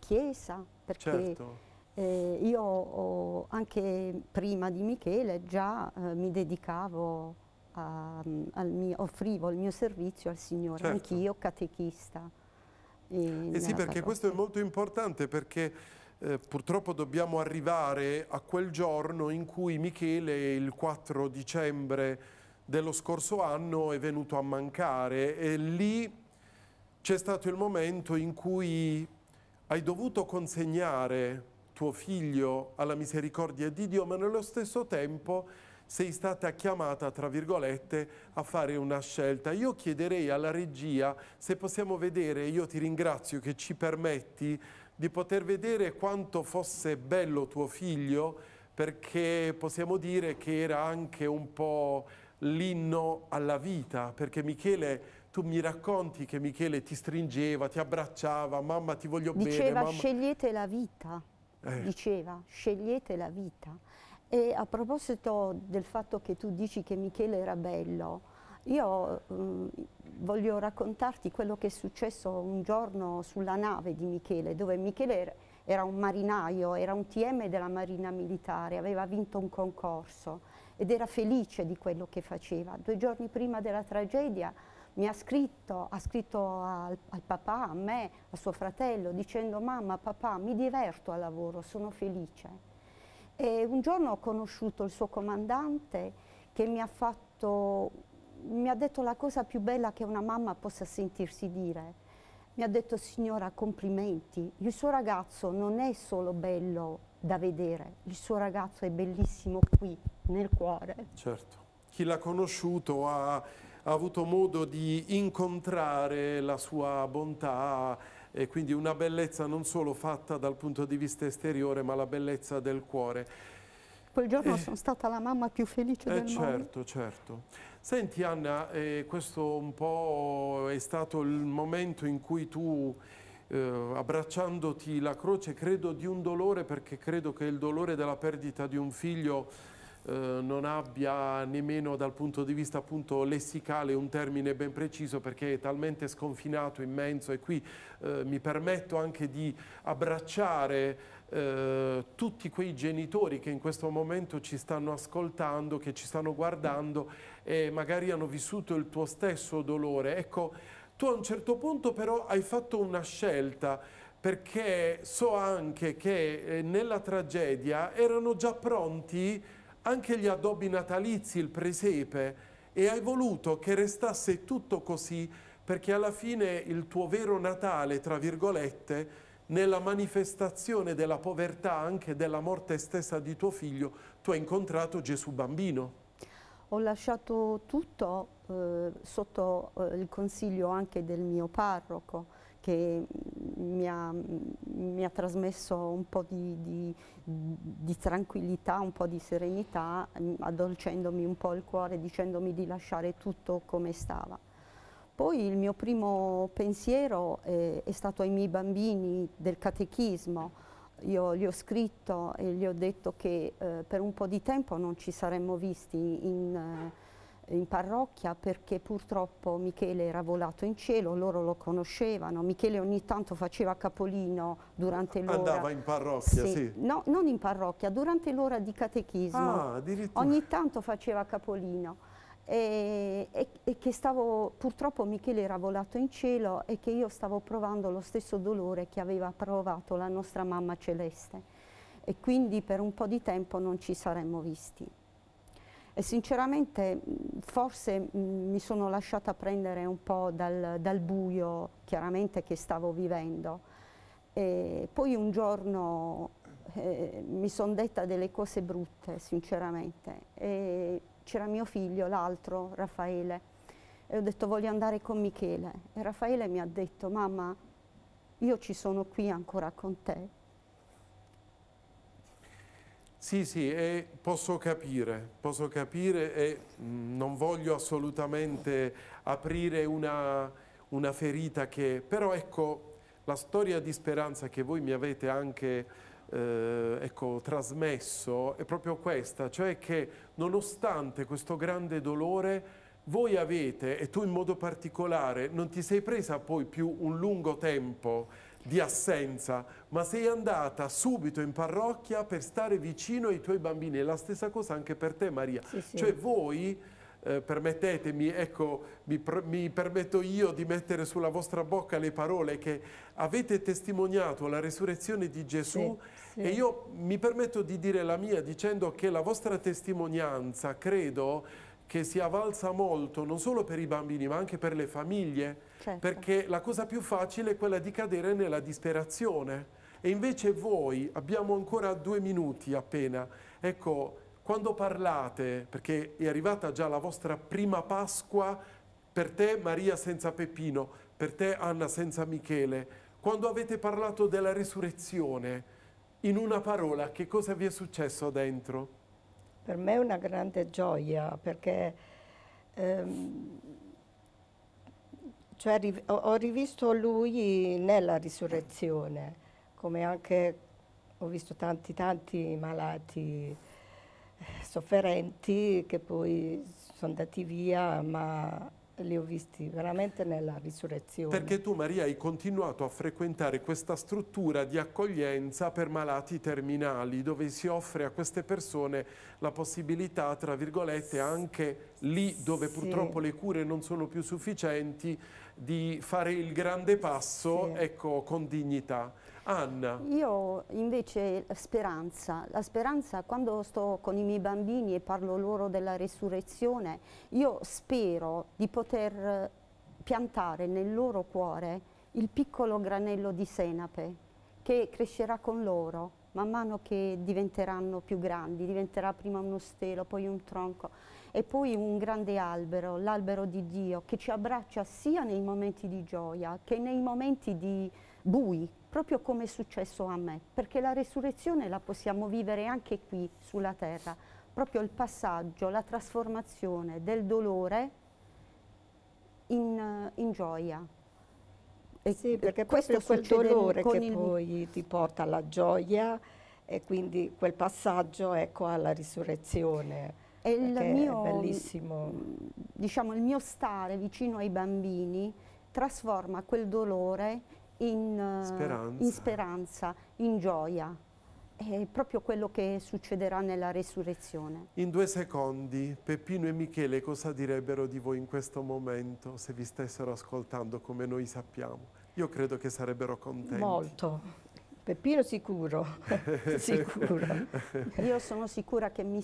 chiesa, perché certo eh, io ho, anche prima di Michele già eh, mi dedicavo, a, mm, al mio, offrivo il mio servizio al Signore, certo. anch'io catechista. E eh sì, perché questo è molto importante perché eh, purtroppo dobbiamo arrivare a quel giorno in cui Michele il 4 dicembre dello scorso anno è venuto a mancare e lì c'è stato il momento in cui hai dovuto consegnare tuo figlio alla misericordia di Dio, ma nello stesso tempo sei stata chiamata, tra virgolette, a fare una scelta. Io chiederei alla regia se possiamo vedere, io ti ringrazio che ci permetti di poter vedere quanto fosse bello tuo figlio, perché possiamo dire che era anche un po' l'inno alla vita, perché Michele tu mi racconti che Michele ti stringeva, ti abbracciava, mamma ti voglio Diceva, bene. Diceva scegliete la vita eh. diceva scegliete la vita. E a proposito del fatto che tu dici che Michele era bello, io mh, mm, voglio raccontarti quello che è successo un giorno sulla nave di Michele, dove Michele era un marinaio, era un TM della Marina Militare, aveva vinto un concorso ed era felice di quello che faceva. Due giorni prima della tragedia mi ha scritto, ha scritto al, al, papà, a me, a suo fratello, dicendo mamma, papà, mi diverto al lavoro, sono felice. E un giorno ho conosciuto il suo comandante che mi ha, fatto, mi ha detto la cosa più bella che una mamma possa sentirsi dire. Mi ha detto signora complimenti, il suo ragazzo non è solo bello da vedere, il suo ragazzo è bellissimo qui, nel cuore. Certo, chi l'ha conosciuto ha ha avuto modo di incontrare la sua bontà e quindi una bellezza non solo fatta dal punto di vista esteriore ma la bellezza del cuore. Quel giorno eh, sono stata la mamma più felice eh, del certo, mondo. Certo, certo. Senti Anna, eh, questo un po' è stato il momento in cui tu eh, abbracciandoti la croce, credo di un dolore perché credo che il dolore della perdita di un figlio eh, non abbia nemmeno dal punto di vista appunto lessicale un termine ben preciso perché è talmente sconfinato, immenso e qui eh, mi permetto anche di abbracciare eh, tutti quei genitori che in questo momento ci stanno ascoltando, che ci stanno guardando e magari hanno vissuto il tuo stesso dolore. Ecco, tu a un certo punto però hai fatto una scelta perché so anche che eh, nella tragedia erano già pronti anche gli addobbi natalizi, il presepe, e hai voluto che restasse tutto così perché alla fine il tuo vero Natale, tra virgolette, nella manifestazione della povertà, anche della morte stessa di tuo figlio, tu hai incontrato Gesù bambino. Ho lasciato tutto eh, sotto eh, il consiglio anche del mio parroco, che mm, mi ha, mm, mi ha trasmesso un po' di, di, di, tranquillità, un po' di serenità, mm, addolcendomi un po' il cuore, dicendomi di lasciare tutto come stava. Poi il mio primo pensiero eh, è stato ai miei bambini del catechismo, io gli ho scritto e gli ho detto che eh, per un po' di tempo non ci saremmo visti in, eh, in parrocchia perché purtroppo Michele era volato in cielo, loro lo conoscevano, Michele ogni tanto faceva capolino durante l'ora. Andava in parrocchia, sì. sì. No, non in parrocchia, durante l'ora di catechismo. Ah, addirittura. ogni tanto faceva capolino. E, e, e, che stavo, purtroppo Michele era volato in cielo e che io stavo provando lo stesso dolore che aveva provato la nostra mamma celeste e quindi per un po' di tempo non ci saremmo visti e sinceramente forse mi sono lasciata prendere un po' dal, dal buio chiaramente che stavo vivendo. E poi un giorno eh, mi sono detta delle cose brutte sinceramente e c'era mio figlio, l'altro, Raffaele, e ho detto voglio andare con Michele e Raffaele mi ha detto mamma io ci sono qui ancora con te sì, sì, eh, posso capire, posso capire e mm, non voglio assolutamente aprire una, una, ferita che... Però ecco, la storia di speranza che voi mi avete anche eh, ecco, trasmesso è proprio questa, cioè che nonostante questo grande dolore voi avete, e tu in modo particolare, non ti sei presa poi più un lungo tempo di assenza, ma sei andata subito in parrocchia per stare vicino ai tuoi bambini. E la stessa cosa anche per te, Maria. Sì, sì. Cioè voi, eh, permettetemi, ecco, mi, mi permetto io di mettere sulla vostra bocca le parole che avete testimoniato la resurrezione di Gesù sì, e io mi permetto di dire la mia dicendo che la vostra testimonianza, credo, che sia valsa molto non solo per i bambini ma anche per le famiglie certo. perché la cosa più facile è quella di cadere nella disperazione. E invece voi, abbiamo ancora due minuti appena, ecco, quando parlate, perché è arrivata già la vostra prima Pasqua, per te Maria senza Peppino, per te Anna senza Michele, quando avete parlato della risurrezione, in una parola, che cosa vi è successo dentro? Per me è una grande gioia perché ehm, cioè, ho rivisto lui nella risurrezione, come anche ho visto tanti tanti malati eh, sofferenti che poi sono andati via, ma li ho visti veramente nella risurrezione. Perché tu Maria hai continuato a frequentare questa struttura di accoglienza per malati terminali dove si offre a queste persone la possibilità tra virgolette anche lì dove sì. purtroppo le cure non sono più sufficienti di fare il grande passo sì. ecco, con dignità. Anna. Io invece eh, speranza, la speranza quando sto con i miei bambini e parlo loro della resurrezione, io spero di poter eh, piantare nel loro cuore il piccolo granello di senape che crescerà con loro man mano che diventeranno più grandi, diventerà prima uno stelo, poi un tronco e poi un grande albero, l'albero di Dio, che ci abbraccia sia nei momenti di gioia che nei momenti di bui, proprio come è successo a me, perché la resurrezione la possiamo vivere anche qui sulla terra, proprio il passaggio, la trasformazione del dolore in, in gioia. E sì, perché questo è quel dolore che il... poi ti porta alla gioia e quindi quel passaggio ecco alla risurrezione. È il mio, è bellissimo. Mm, diciamo, il mio stare vicino ai bambini trasforma quel dolore in eh, speranza, in, speranza, in gioia. È proprio quello che succederà nella resurrezione. In due secondi, Peppino e Michele cosa direbbero di voi in questo momento se vi stessero ascoltando come noi sappiamo? Io credo che sarebbero contenti. Molto. Peppino sicuro, sicuro. Io sono sicura che mi,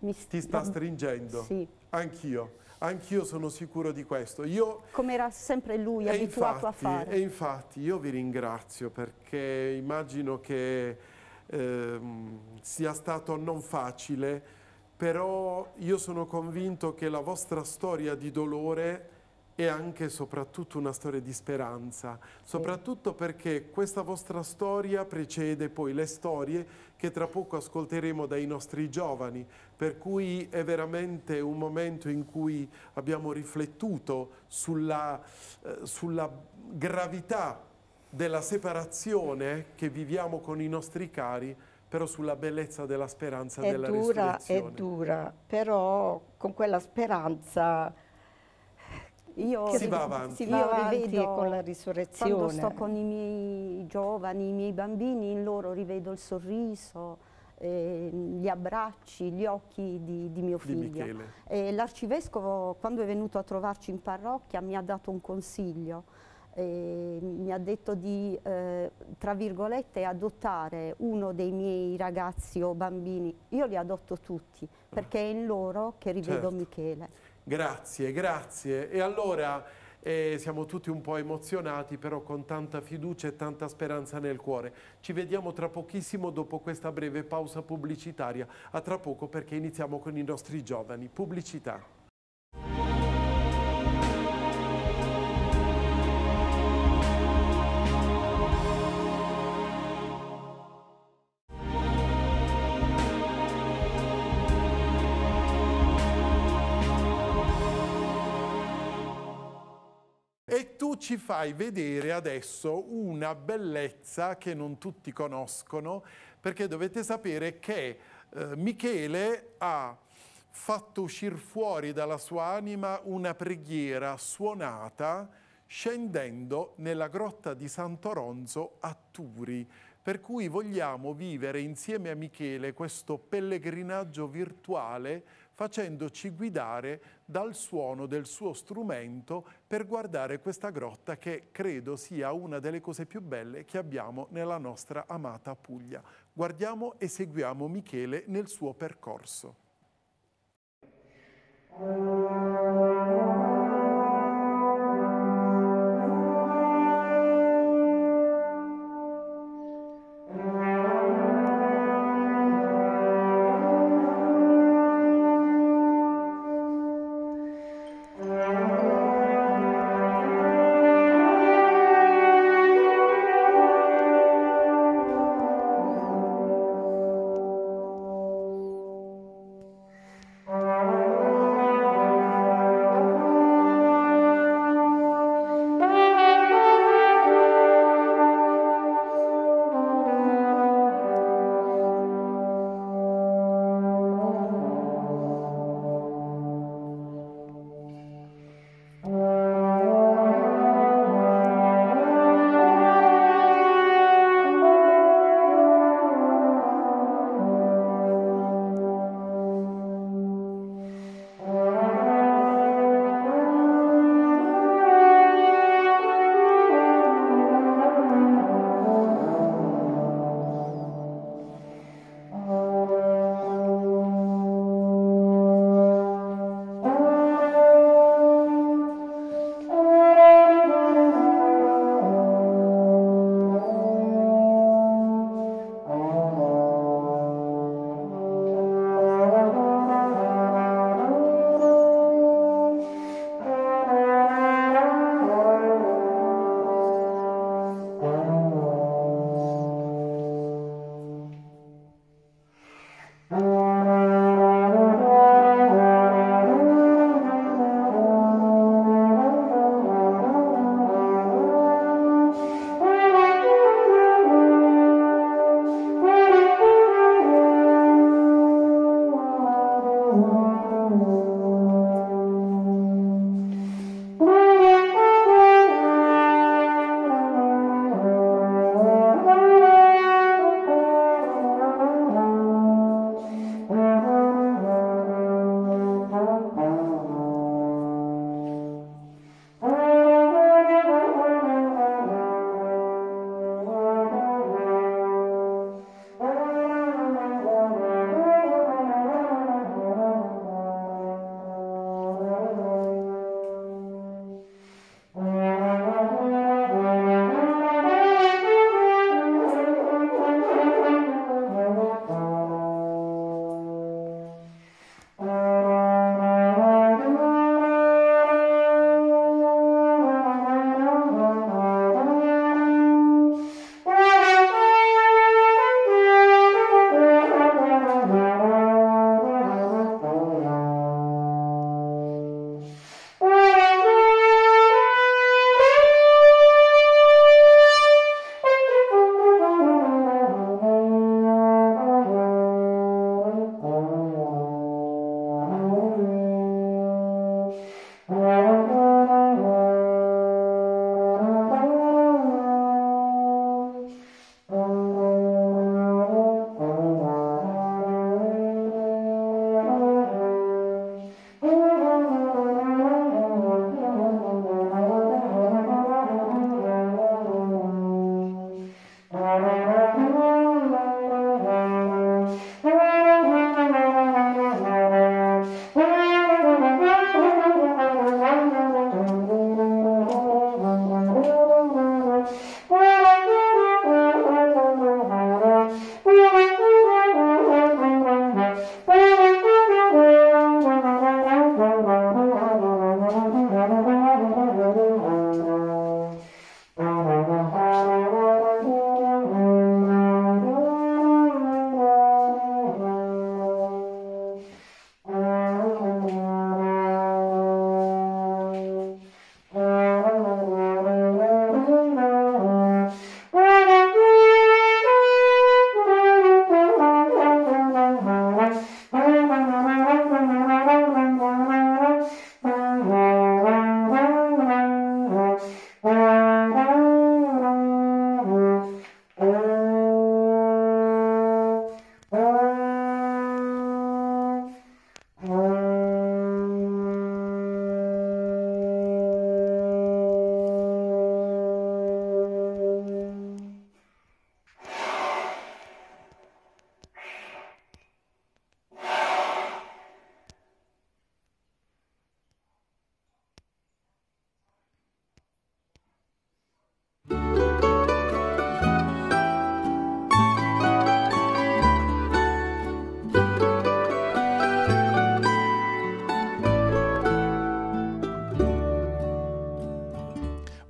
mi st Ti sta stringendo. Sì. Anch'io. Anch'io sono sicuro di questo. Io, Come era sempre lui abituato infatti, a fare. E infatti io vi ringrazio perché immagino che eh, sia stato non facile, però io sono convinto che la vostra storia di dolore è anche e soprattutto una storia di speranza, soprattutto perché questa vostra storia precede poi le storie che tra poco ascolteremo dai nostri giovani, per cui è veramente un momento in cui abbiamo riflettuto sulla, eh, sulla gravità della separazione che viviamo con i nostri cari però sulla bellezza della speranza è della dura, È dura, però con quella speranza io, si va avanti. Si va io avanti rivedo, con la risurrezione. Quando sto con i miei giovani, i miei bambini, in loro rivedo il sorriso, eh, gli abbracci, gli occhi di, di mio figlio. Eh, L'arcivescovo, quando è venuto a trovarci in parrocchia, mi ha dato un consiglio. Eh, mi ha detto di, eh, tra virgolette, adottare uno dei miei ragazzi o bambini. Io li adotto tutti, perché è in loro che rivedo certo. Michele. Grazie, grazie. E allora eh, siamo tutti un po' emozionati, però con tanta fiducia e tanta speranza nel cuore. Ci vediamo tra pochissimo dopo questa breve pausa pubblicitaria. A tra poco perché iniziamo con i nostri giovani. Pubblicità. tu ci fai vedere adesso una bellezza che non tutti conoscono, perché dovete sapere che eh, Michele ha fatto uscire fuori dalla sua anima una preghiera suonata scendendo nella grotta di Santoronzo a Turi. Per cui vogliamo vivere insieme a Michele questo pellegrinaggio virtuale facendoci guidare dal suono del suo strumento per guardare questa grotta che credo sia una delle cose più belle che abbiamo nella nostra amata Puglia. Guardiamo e seguiamo Michele nel suo percorso.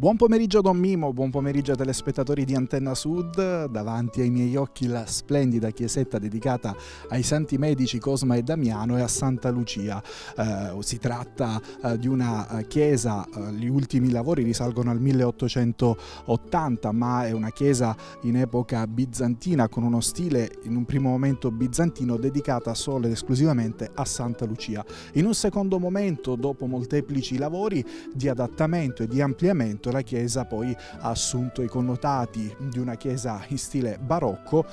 Buon pomeriggio Don Mimo, buon pomeriggio telespettatori di Antenna Sud. Davanti ai miei occhi la splendida chiesetta dedicata ai santi medici Cosma e Damiano e a Santa Lucia. Eh, si tratta eh, di una eh, chiesa, eh, gli ultimi lavori risalgono al 1880, ma è una chiesa in epoca bizantina con uno stile in un primo momento bizantino dedicata solo ed esclusivamente a Santa Lucia. In un secondo momento, dopo molteplici lavori di adattamento e di ampliamento, la nostra chiesa poi ha assunto i connotati di una chiesa in stile barocco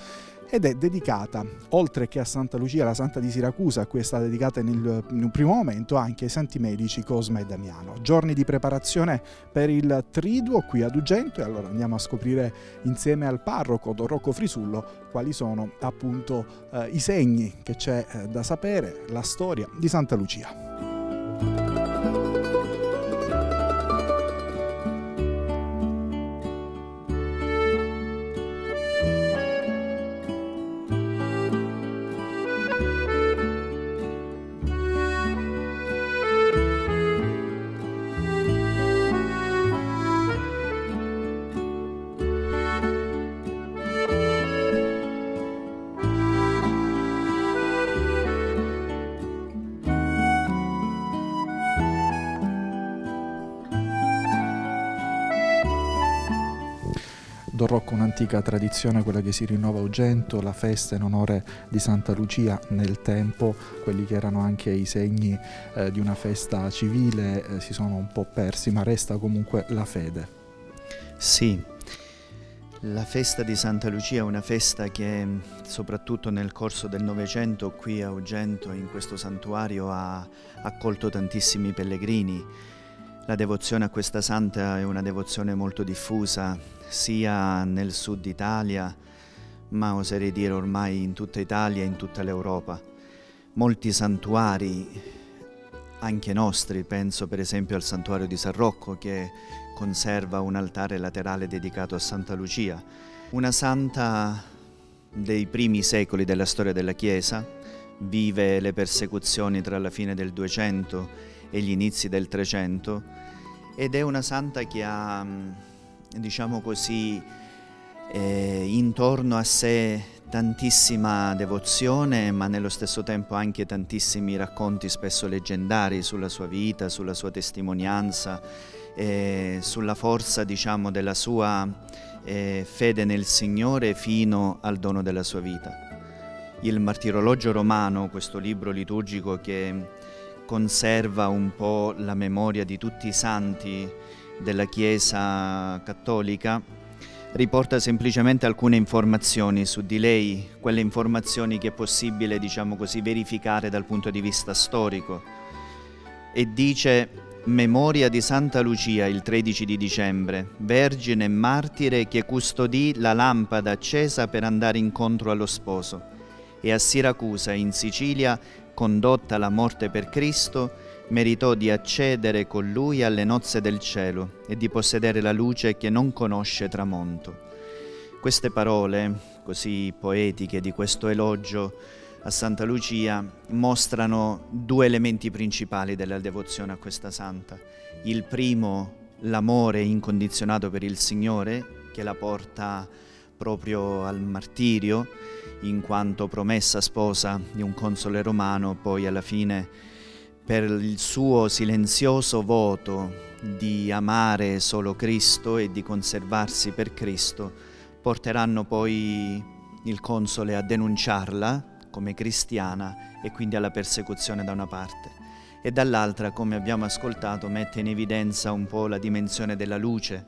ed è dedicata, oltre che a Santa Lucia, la Santa di Siracusa, a cui è stata dedicata nel, in un primo momento anche ai Santi Medici Cosma e Damiano. Giorni di preparazione per il Triduo qui ad Ugento e allora andiamo a scoprire insieme al parroco Don Rocco Frisullo quali sono appunto eh, i segni che c'è eh, da sapere, la storia di Santa Lucia. Don Rocco un'antica tradizione, quella che si rinnova a Ugento, la festa in onore di Santa Lucia nel tempo, quelli che erano anche i segni eh, di una festa civile eh, si sono un po' persi, ma resta comunque la fede. Sì, la festa di Santa Lucia è una festa che mm, soprattutto nel corso del Novecento qui a Ugento, in questo santuario, ha accolto tantissimi pellegrini. La devozione a questa santa è una devozione molto diffusa, sia nel sud Italia, ma oserei dire ormai in tutta Italia e in tutta l'Europa. Molti santuari, anche nostri, penso per esempio al santuario di San Rocco che conserva un altare laterale dedicato a Santa Lucia, una santa dei primi secoli della storia della Chiesa, vive le persecuzioni tra la fine del 200 e gli inizi del 300 ed è una santa che ha diciamo così, eh, intorno a sé tantissima devozione, ma nello stesso tempo anche tantissimi racconti spesso leggendari sulla sua vita, sulla sua testimonianza, eh, sulla forza diciamo, della sua eh, fede nel Signore fino al dono della sua vita. Il Martirologio Romano, questo libro liturgico che conserva un po' la memoria di tutti i santi della Chiesa Cattolica riporta semplicemente alcune informazioni su di lei, quelle informazioni che è possibile, diciamo così, verificare dal punto di vista storico. E dice Memoria di Santa Lucia il 13 di dicembre, vergine martire che custodì la lampada accesa per andare incontro allo sposo e a Siracusa in Sicilia condotta la morte per Cristo meritò di accedere con lui alle nozze del cielo e di possedere la luce che non conosce tramonto. Queste parole, così poetiche, di questo elogio a Santa Lucia mostrano due elementi principali della devozione a questa santa. Il primo, l'amore incondizionato per il Signore, che la porta proprio al martirio, in quanto promessa sposa di un console romano, poi alla fine per il suo silenzioso voto di amare solo Cristo e di conservarsi per Cristo, porteranno poi il console a denunciarla come cristiana e quindi alla persecuzione da una parte e dall'altra, come abbiamo ascoltato, mette in evidenza un po' la dimensione della luce.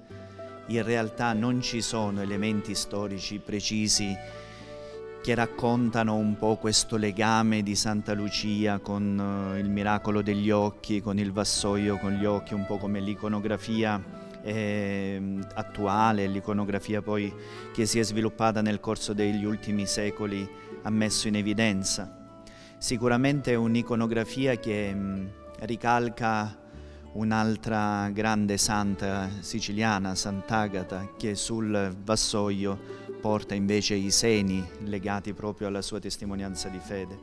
In realtà non ci sono elementi storici precisi che raccontano un po' questo legame di Santa Lucia con eh, il miracolo degli occhi, con il vassoio con gli occhi, un po' come l'iconografia eh, attuale, l'iconografia poi che si è sviluppata nel corso degli ultimi secoli ha messo in evidenza. Sicuramente è un'iconografia che mh, mm, ricalca un'altra grande santa siciliana, Sant'Agata, che sul vassoio porta invece i seni legati proprio alla sua testimonianza di fede.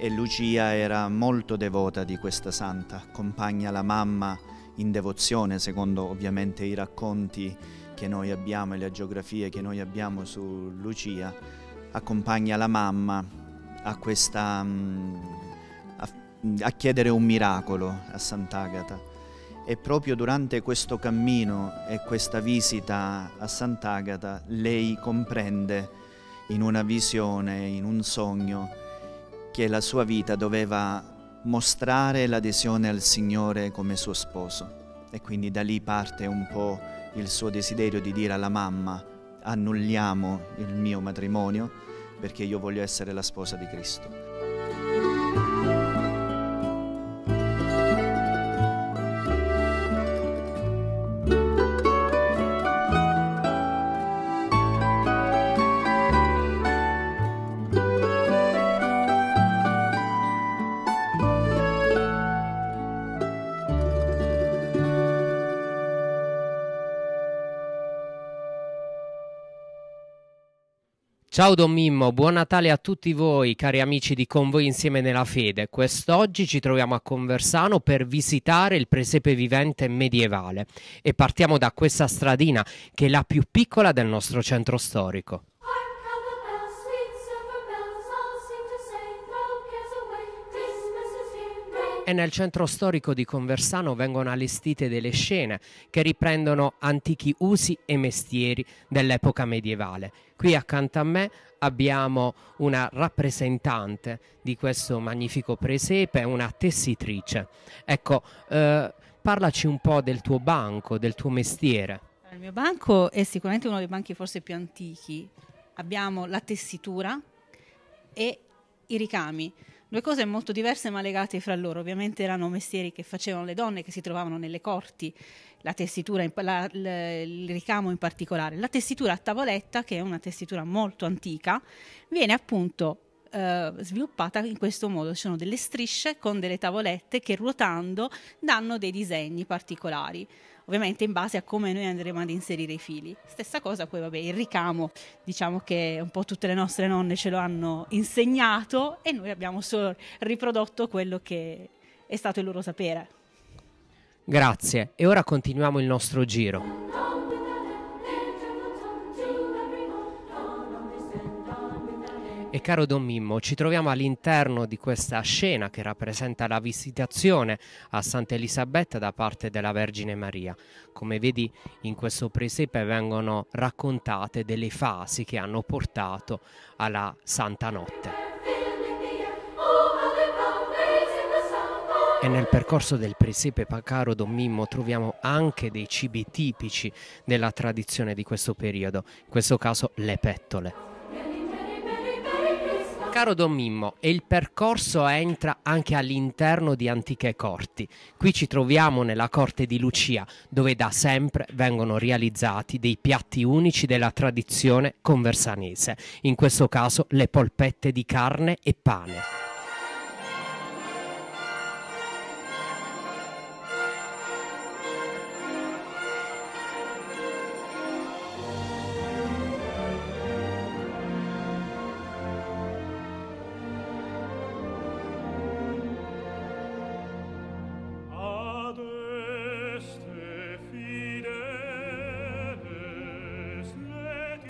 E Lucia era molto devota di questa santa, accompagna la mamma in devozione, secondo ovviamente i racconti che noi abbiamo e le agiografie che noi abbiamo su Lucia, accompagna la mamma a questa mm, a chiedere un miracolo a Sant'Agata e proprio durante questo cammino e questa visita a Sant'Agata lei comprende in una visione, in un sogno, che la sua vita doveva mostrare l'adesione al Signore come suo sposo. E quindi da lì parte un po' il suo desiderio di dire alla mamma annulliamo il mio matrimonio perché io voglio essere la sposa di Cristo. Ciao Don Mimmo, buon Natale a tutti voi, cari amici di Convoi Insieme nella Fede. Quest'oggi ci troviamo a Conversano per visitare il presepe vivente medievale e partiamo da questa stradina che è la più piccola del nostro centro storico. e nel centro storico di Conversano vengono allestite delle scene che riprendono antichi usi e mestieri dell'epoca medievale. Qui accanto a me abbiamo una rappresentante di questo magnifico presepe, una tessitrice. Ecco, eh, parlaci un po' del tuo banco, del tuo mestiere. Il mio banco è sicuramente uno dei banchi forse più antichi. Abbiamo la tessitura e i ricami Due cose molto diverse ma legate fra loro. Ovviamente erano mestieri che facevano le donne che si trovavano nelle corti, la tessitura, la, la, il ricamo in particolare. La tessitura a tavoletta, che è una tessitura molto antica, viene appunto Uh, sviluppata in questo modo. Ci sono delle strisce con delle tavolette che ruotando danno dei disegni particolari ovviamente in base a come noi andremo ad inserire i fili. Stessa cosa poi, vabbè, il ricamo, diciamo che un po' tutte le nostre nonne ce lo hanno insegnato e noi abbiamo solo riprodotto quello che è stato il loro sapere. Grazie, e ora continuiamo il nostro giro. E caro Don Mimmo, ci troviamo all'interno di questa scena che rappresenta la visitazione a Santa Elisabetta da parte della Vergine Maria. Come vedi in questo presepe vengono raccontate delle fasi che hanno portato alla Santa Notte. E nel percorso del presepe pacaro Don Mimmo troviamo anche dei cibi tipici della tradizione di questo periodo, in questo caso le pettole. Caro Don Mimmo, e il percorso entra anche all'interno di antiche corti. Qui ci troviamo nella corte di Lucia, dove da sempre vengono realizzati dei piatti unici della tradizione conversanese, in questo caso le polpette di carne e pane.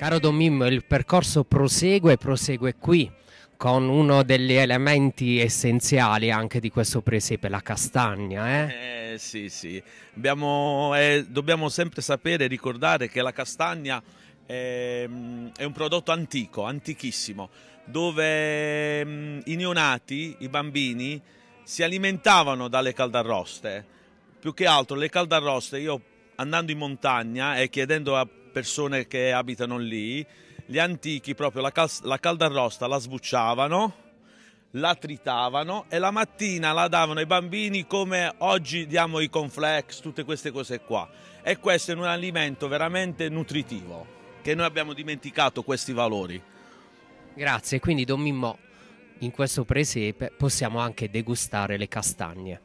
Caro Don Mimmo, il percorso prosegue e prosegue qui con uno degli elementi essenziali anche di questo presepe, la castagna. Eh, eh sì, sì. Abbiamo, eh, dobbiamo sempre sapere e ricordare che la castagna è, mm, è un prodotto antico, antichissimo, dove mh, mm, i neonati, i bambini, si alimentavano dalle caldarroste. Più che altro le caldarroste, io andando in montagna e chiedendo a persone che abitano lì, gli antichi proprio la, cal- la caldarrosta la sbucciavano, la tritavano e la mattina la davano ai bambini come oggi diamo i conflex, tutte queste cose qua. E questo è un alimento veramente nutritivo, che noi abbiamo dimenticato questi valori. Grazie, quindi Don Mimmo, in questo presepe possiamo anche degustare le castagne.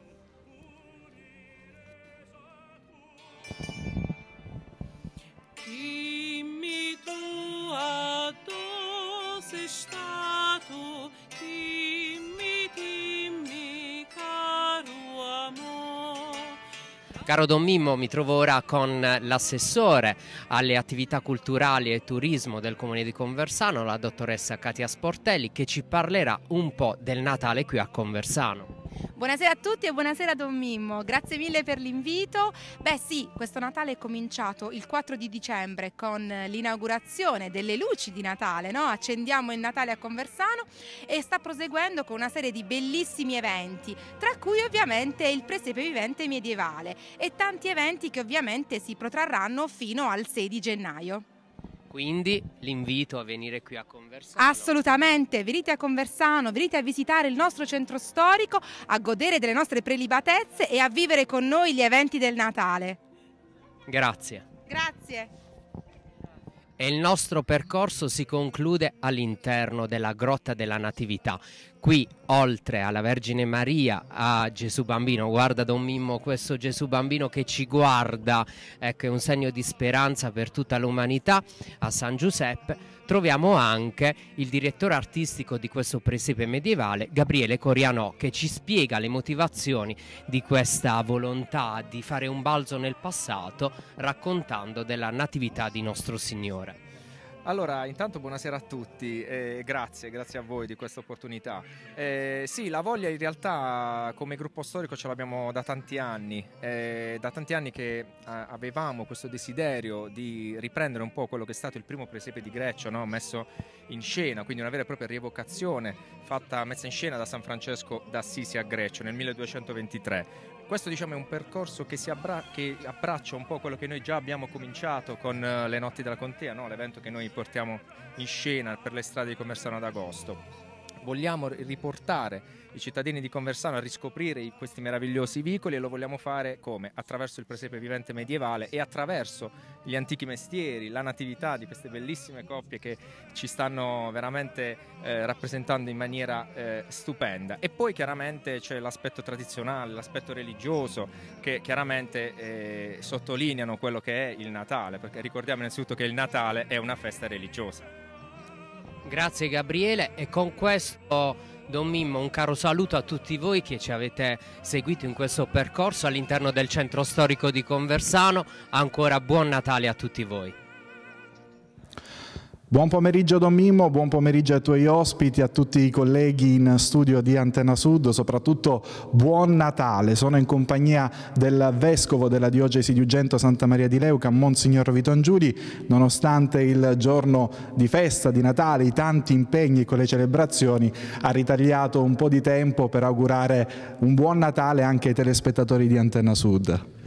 Caro Don Mimmo, mi trovo ora con l'assessore alle attività culturali e turismo del comune di Conversano, la dottoressa Katia Sportelli, che ci parlerà un po' del Natale qui a Conversano. Buonasera a tutti e buonasera Don Mimmo, grazie mille per l'invito. Beh sì, questo Natale è cominciato il 4 di dicembre con l'inaugurazione delle luci di Natale, no? Accendiamo il Natale a Conversano e sta proseguendo con una serie di bellissimi eventi, tra cui ovviamente il presepe vivente medievale e tanti eventi che ovviamente si protrarranno fino al 6 di gennaio. Quindi l'invito a venire qui a Conversano. Assolutamente, venite a Conversano, venite a visitare il nostro centro storico, a godere delle nostre prelibatezze e a vivere con noi gli eventi del Natale. Grazie. Grazie e il nostro percorso si conclude all'interno della Grotta della Natività. Qui, oltre alla Vergine Maria, a Gesù Bambino, guarda Don Mimmo questo Gesù Bambino che ci guarda, ecco, è un segno di speranza per tutta l'umanità, a San Giuseppe troviamo anche il direttore artistico di questo presepe medievale, Gabriele Corianò, che ci spiega le motivazioni di questa volontà di fare un balzo nel passato raccontando della Natività di Nostro Signore. Allora, intanto buonasera a tutti, eh, grazie, grazie a voi di questa opportunità. Eh, sì, la voglia in realtà come gruppo storico ce l'abbiamo da tanti anni, eh, da tanti anni che eh, avevamo questo desiderio di riprendere un po' quello che è stato il primo presepe di Greccio, no? messo in scena, quindi una vera e propria rievocazione fatta, messa in scena da San Francesco d'Assisi a Greccio nel 1223. Questo diciamo, è un percorso che, abbra- che, abbraccia un po' quello che noi già abbiamo cominciato con uh, le notti della contea, no? l'evento che noi portiamo in scena per le strade di Commerciano ad agosto vogliamo riportare i cittadini di Conversano a riscoprire questi meravigliosi vicoli e lo vogliamo fare come? Attraverso il presepe vivente medievale e attraverso gli antichi mestieri, la natività di queste bellissime coppie che ci stanno veramente eh, rappresentando in maniera eh, stupenda. E poi chiaramente c'è l'aspetto tradizionale, l'aspetto religioso che chiaramente eh, sottolineano quello che è il Natale, perché ricordiamo innanzitutto che il Natale è una festa religiosa. Grazie Gabriele e con questo Don Mimmo, un caro saluto a tutti voi che ci avete seguito in questo percorso all'interno del centro storico di Conversano. Ancora buon Natale a tutti voi. Buon pomeriggio Don Mimmo, buon pomeriggio ai tuoi ospiti, a tutti i colleghi in studio di Antena Sud, soprattutto buon Natale. Sono in compagnia del Vescovo della Diocesi di Ugento Santa Maria di Leuca, Monsignor Viton Giuli. Nonostante il giorno di festa di Natale, i tanti impegni con le celebrazioni, ha ritagliato un po' di tempo per augurare un buon Natale anche ai telespettatori di Antena Sud.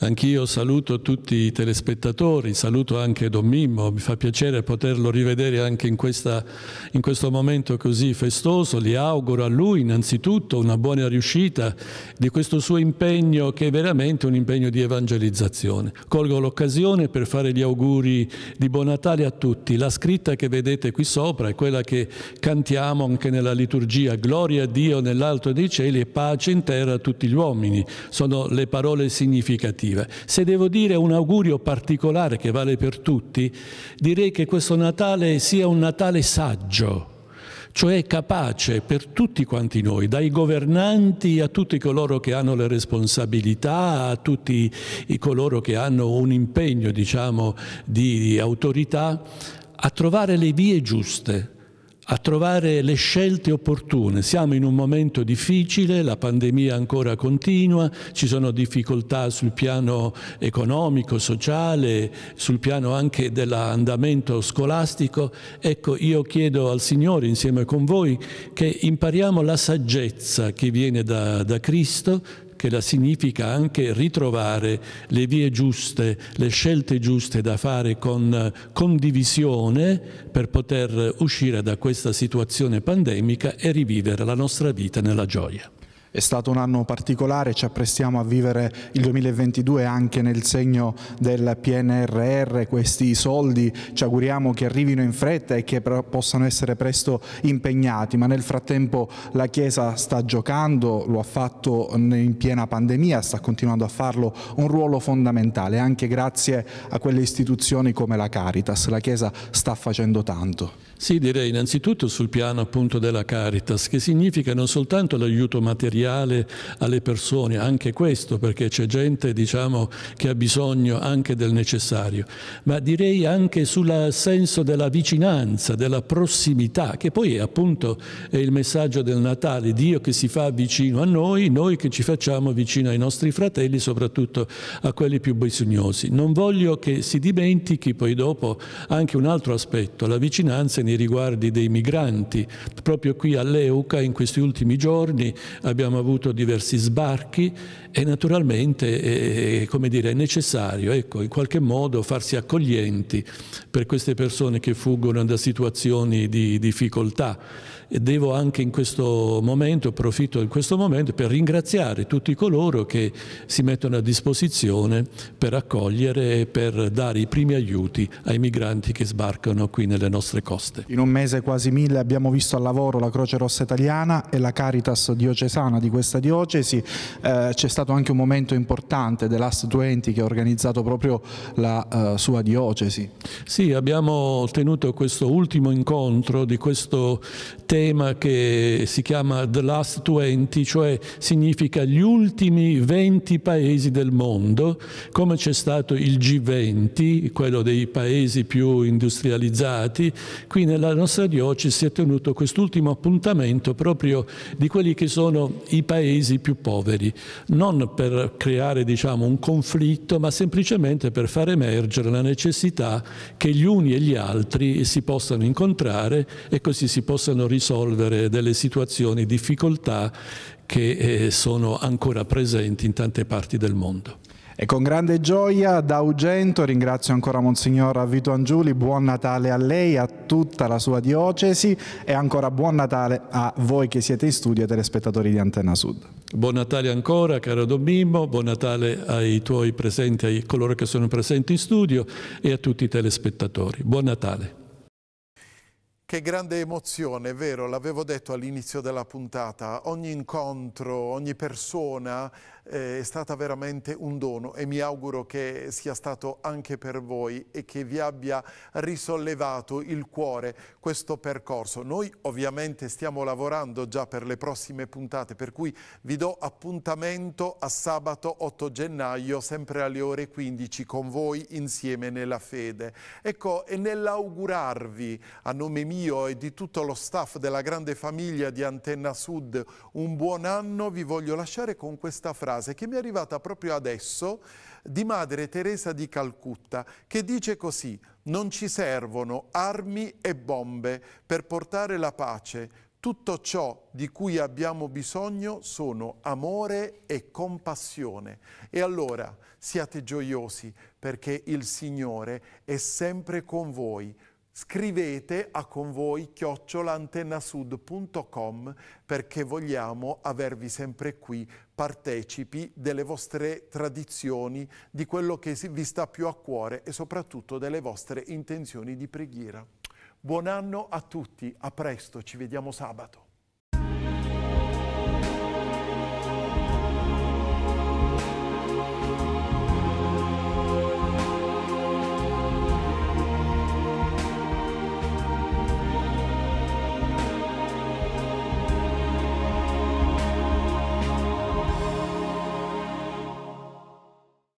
Anch'io saluto tutti i telespettatori, saluto anche Don Mimmo, mi fa piacere poterlo rivedere anche in, questa, in, questo momento così festoso. Gli auguro a lui innanzitutto una buona riuscita di questo suo impegno che è veramente un impegno di evangelizzazione. Colgo l'occasione per fare gli auguri di Buon Natale a tutti. La scritta che vedete qui sopra è quella che cantiamo anche nella liturgia. Gloria a Dio nell'alto dei cieli e pace in terra a tutti gli uomini. Sono le parole significative significativa. Se devo dire un augurio particolare che vale per tutti, direi che questo Natale sia un Natale saggio, cioè capace per tutti quanti noi, dai governanti a tutti coloro che hanno le responsabilità, a tutti coloro che hanno un impegno, diciamo, di autorità, a trovare le vie giuste a trovare le scelte opportune. Siamo in un momento difficile, la pandemia ancora continua, ci sono difficoltà sul piano economico, sociale, sul piano anche dell'andamento scolastico. Ecco, io chiedo al Signore, insieme con voi, che impariamo la saggezza che viene da, da Cristo, che la significa anche ritrovare le vie giuste, le scelte giuste da fare con eh, condivisione per poter uscire da questa situazione pandemica e rivivere la nostra vita nella gioia. È stato un anno particolare, ci apprestiamo a vivere il 2022 anche nel segno del PNRR, questi soldi ci auguriamo che arrivino in fretta e che possano essere presto impegnati, ma nel frattempo la Chiesa sta giocando, lo ha fatto in piena pandemia, sta continuando a farlo, un ruolo fondamentale anche grazie a quelle istituzioni come la Caritas, la Chiesa sta facendo tanto. Sì, direi innanzitutto sul piano appunto della Caritas, che significa non soltanto l'aiuto materiale alle persone, anche questo, perché c'è gente diciamo, che ha bisogno anche del necessario, ma direi anche sul senso della vicinanza, della prossimità, che poi è appunto è il messaggio del Natale, Dio che si fa vicino a noi, noi che ci facciamo vicino ai nostri fratelli, soprattutto a quelli più bisognosi. Non voglio che si dimentichi poi dopo anche un altro aspetto, la vicinanza in nei riguardi dei migranti. Proprio qui all'Euca in questi ultimi giorni abbiamo avuto diversi sbarchi e naturalmente è, eh, eh, dire, è necessario ecco, in qualche modo farsi accoglienti per queste persone che fuggono da situazioni di difficoltà. E devo anche in questo momento, approfitto di questo momento per ringraziare tutti coloro che si mettono a disposizione per accogliere e per dare i primi aiuti ai migranti che sbarcano qui nelle nostre coste. In un mese quasi mille abbiamo visto al lavoro la Croce Rossa Italiana e la Caritas diocesana di questa diocesi, eh, c'è stato anche un momento importante dell'Ast 20 che ha organizzato proprio la eh, sua diocesi. Sì, abbiamo tenuto questo ultimo incontro di questo tema tema che si chiama The Last 20, cioè significa gli ultimi 20 paesi del mondo, come c'è stato il G20, quello dei paesi più industrializzati. Qui nella nostra diocesi si è tenuto quest'ultimo appuntamento proprio di quelli che sono i paesi più poveri, non per creare diciamo, un conflitto, ma semplicemente per far emergere la necessità che gli uni e gli altri si possano incontrare e così si possano risolvere risolvere delle situazioni, difficoltà che eh, sono ancora presenti in tante parti del mondo. E con grande gioia da Ugento ringrazio ancora Monsignor Vito Angiuli, buon Natale a lei, a tutta la sua diocesi e ancora buon Natale a voi che siete in studio e telespettatori di Antenna Sud. Buon Natale ancora caro Don Mimmo, buon Natale ai tuoi presenti, a coloro che sono presenti in studio e a tutti i telespettatori. Buon Natale. Che grande emozione, vero, l'avevo detto all'inizio della puntata, ogni incontro, ogni persona eh, è stata veramente un dono e mi auguro che sia stato anche per voi e che vi abbia risollevato il cuore questo percorso. Noi ovviamente stiamo lavorando già per le prossime puntate, per cui vi do appuntamento a sabato 8 gennaio, sempre alle ore 15, con voi insieme nella fede. Ecco, e nell'augurarvi a nome mio e di tutto lo staff della grande famiglia di Antenna Sud un buon anno, vi voglio lasciare con questa frase frase che mi è arrivata proprio adesso di Madre Teresa di Calcutta che dice così non ci servono armi e bombe per portare la pace. Tutto ciò di cui abbiamo bisogno sono amore e compassione. E allora siate gioiosi perché il Signore è sempre con voi scrivete a convoi chiocciolantennasud.com perché vogliamo avervi sempre qui partecipi delle vostre tradizioni, di quello che vi sta più a cuore e soprattutto delle vostre intenzioni di preghiera. Buon anno a tutti, a presto, ci vediamo sabato.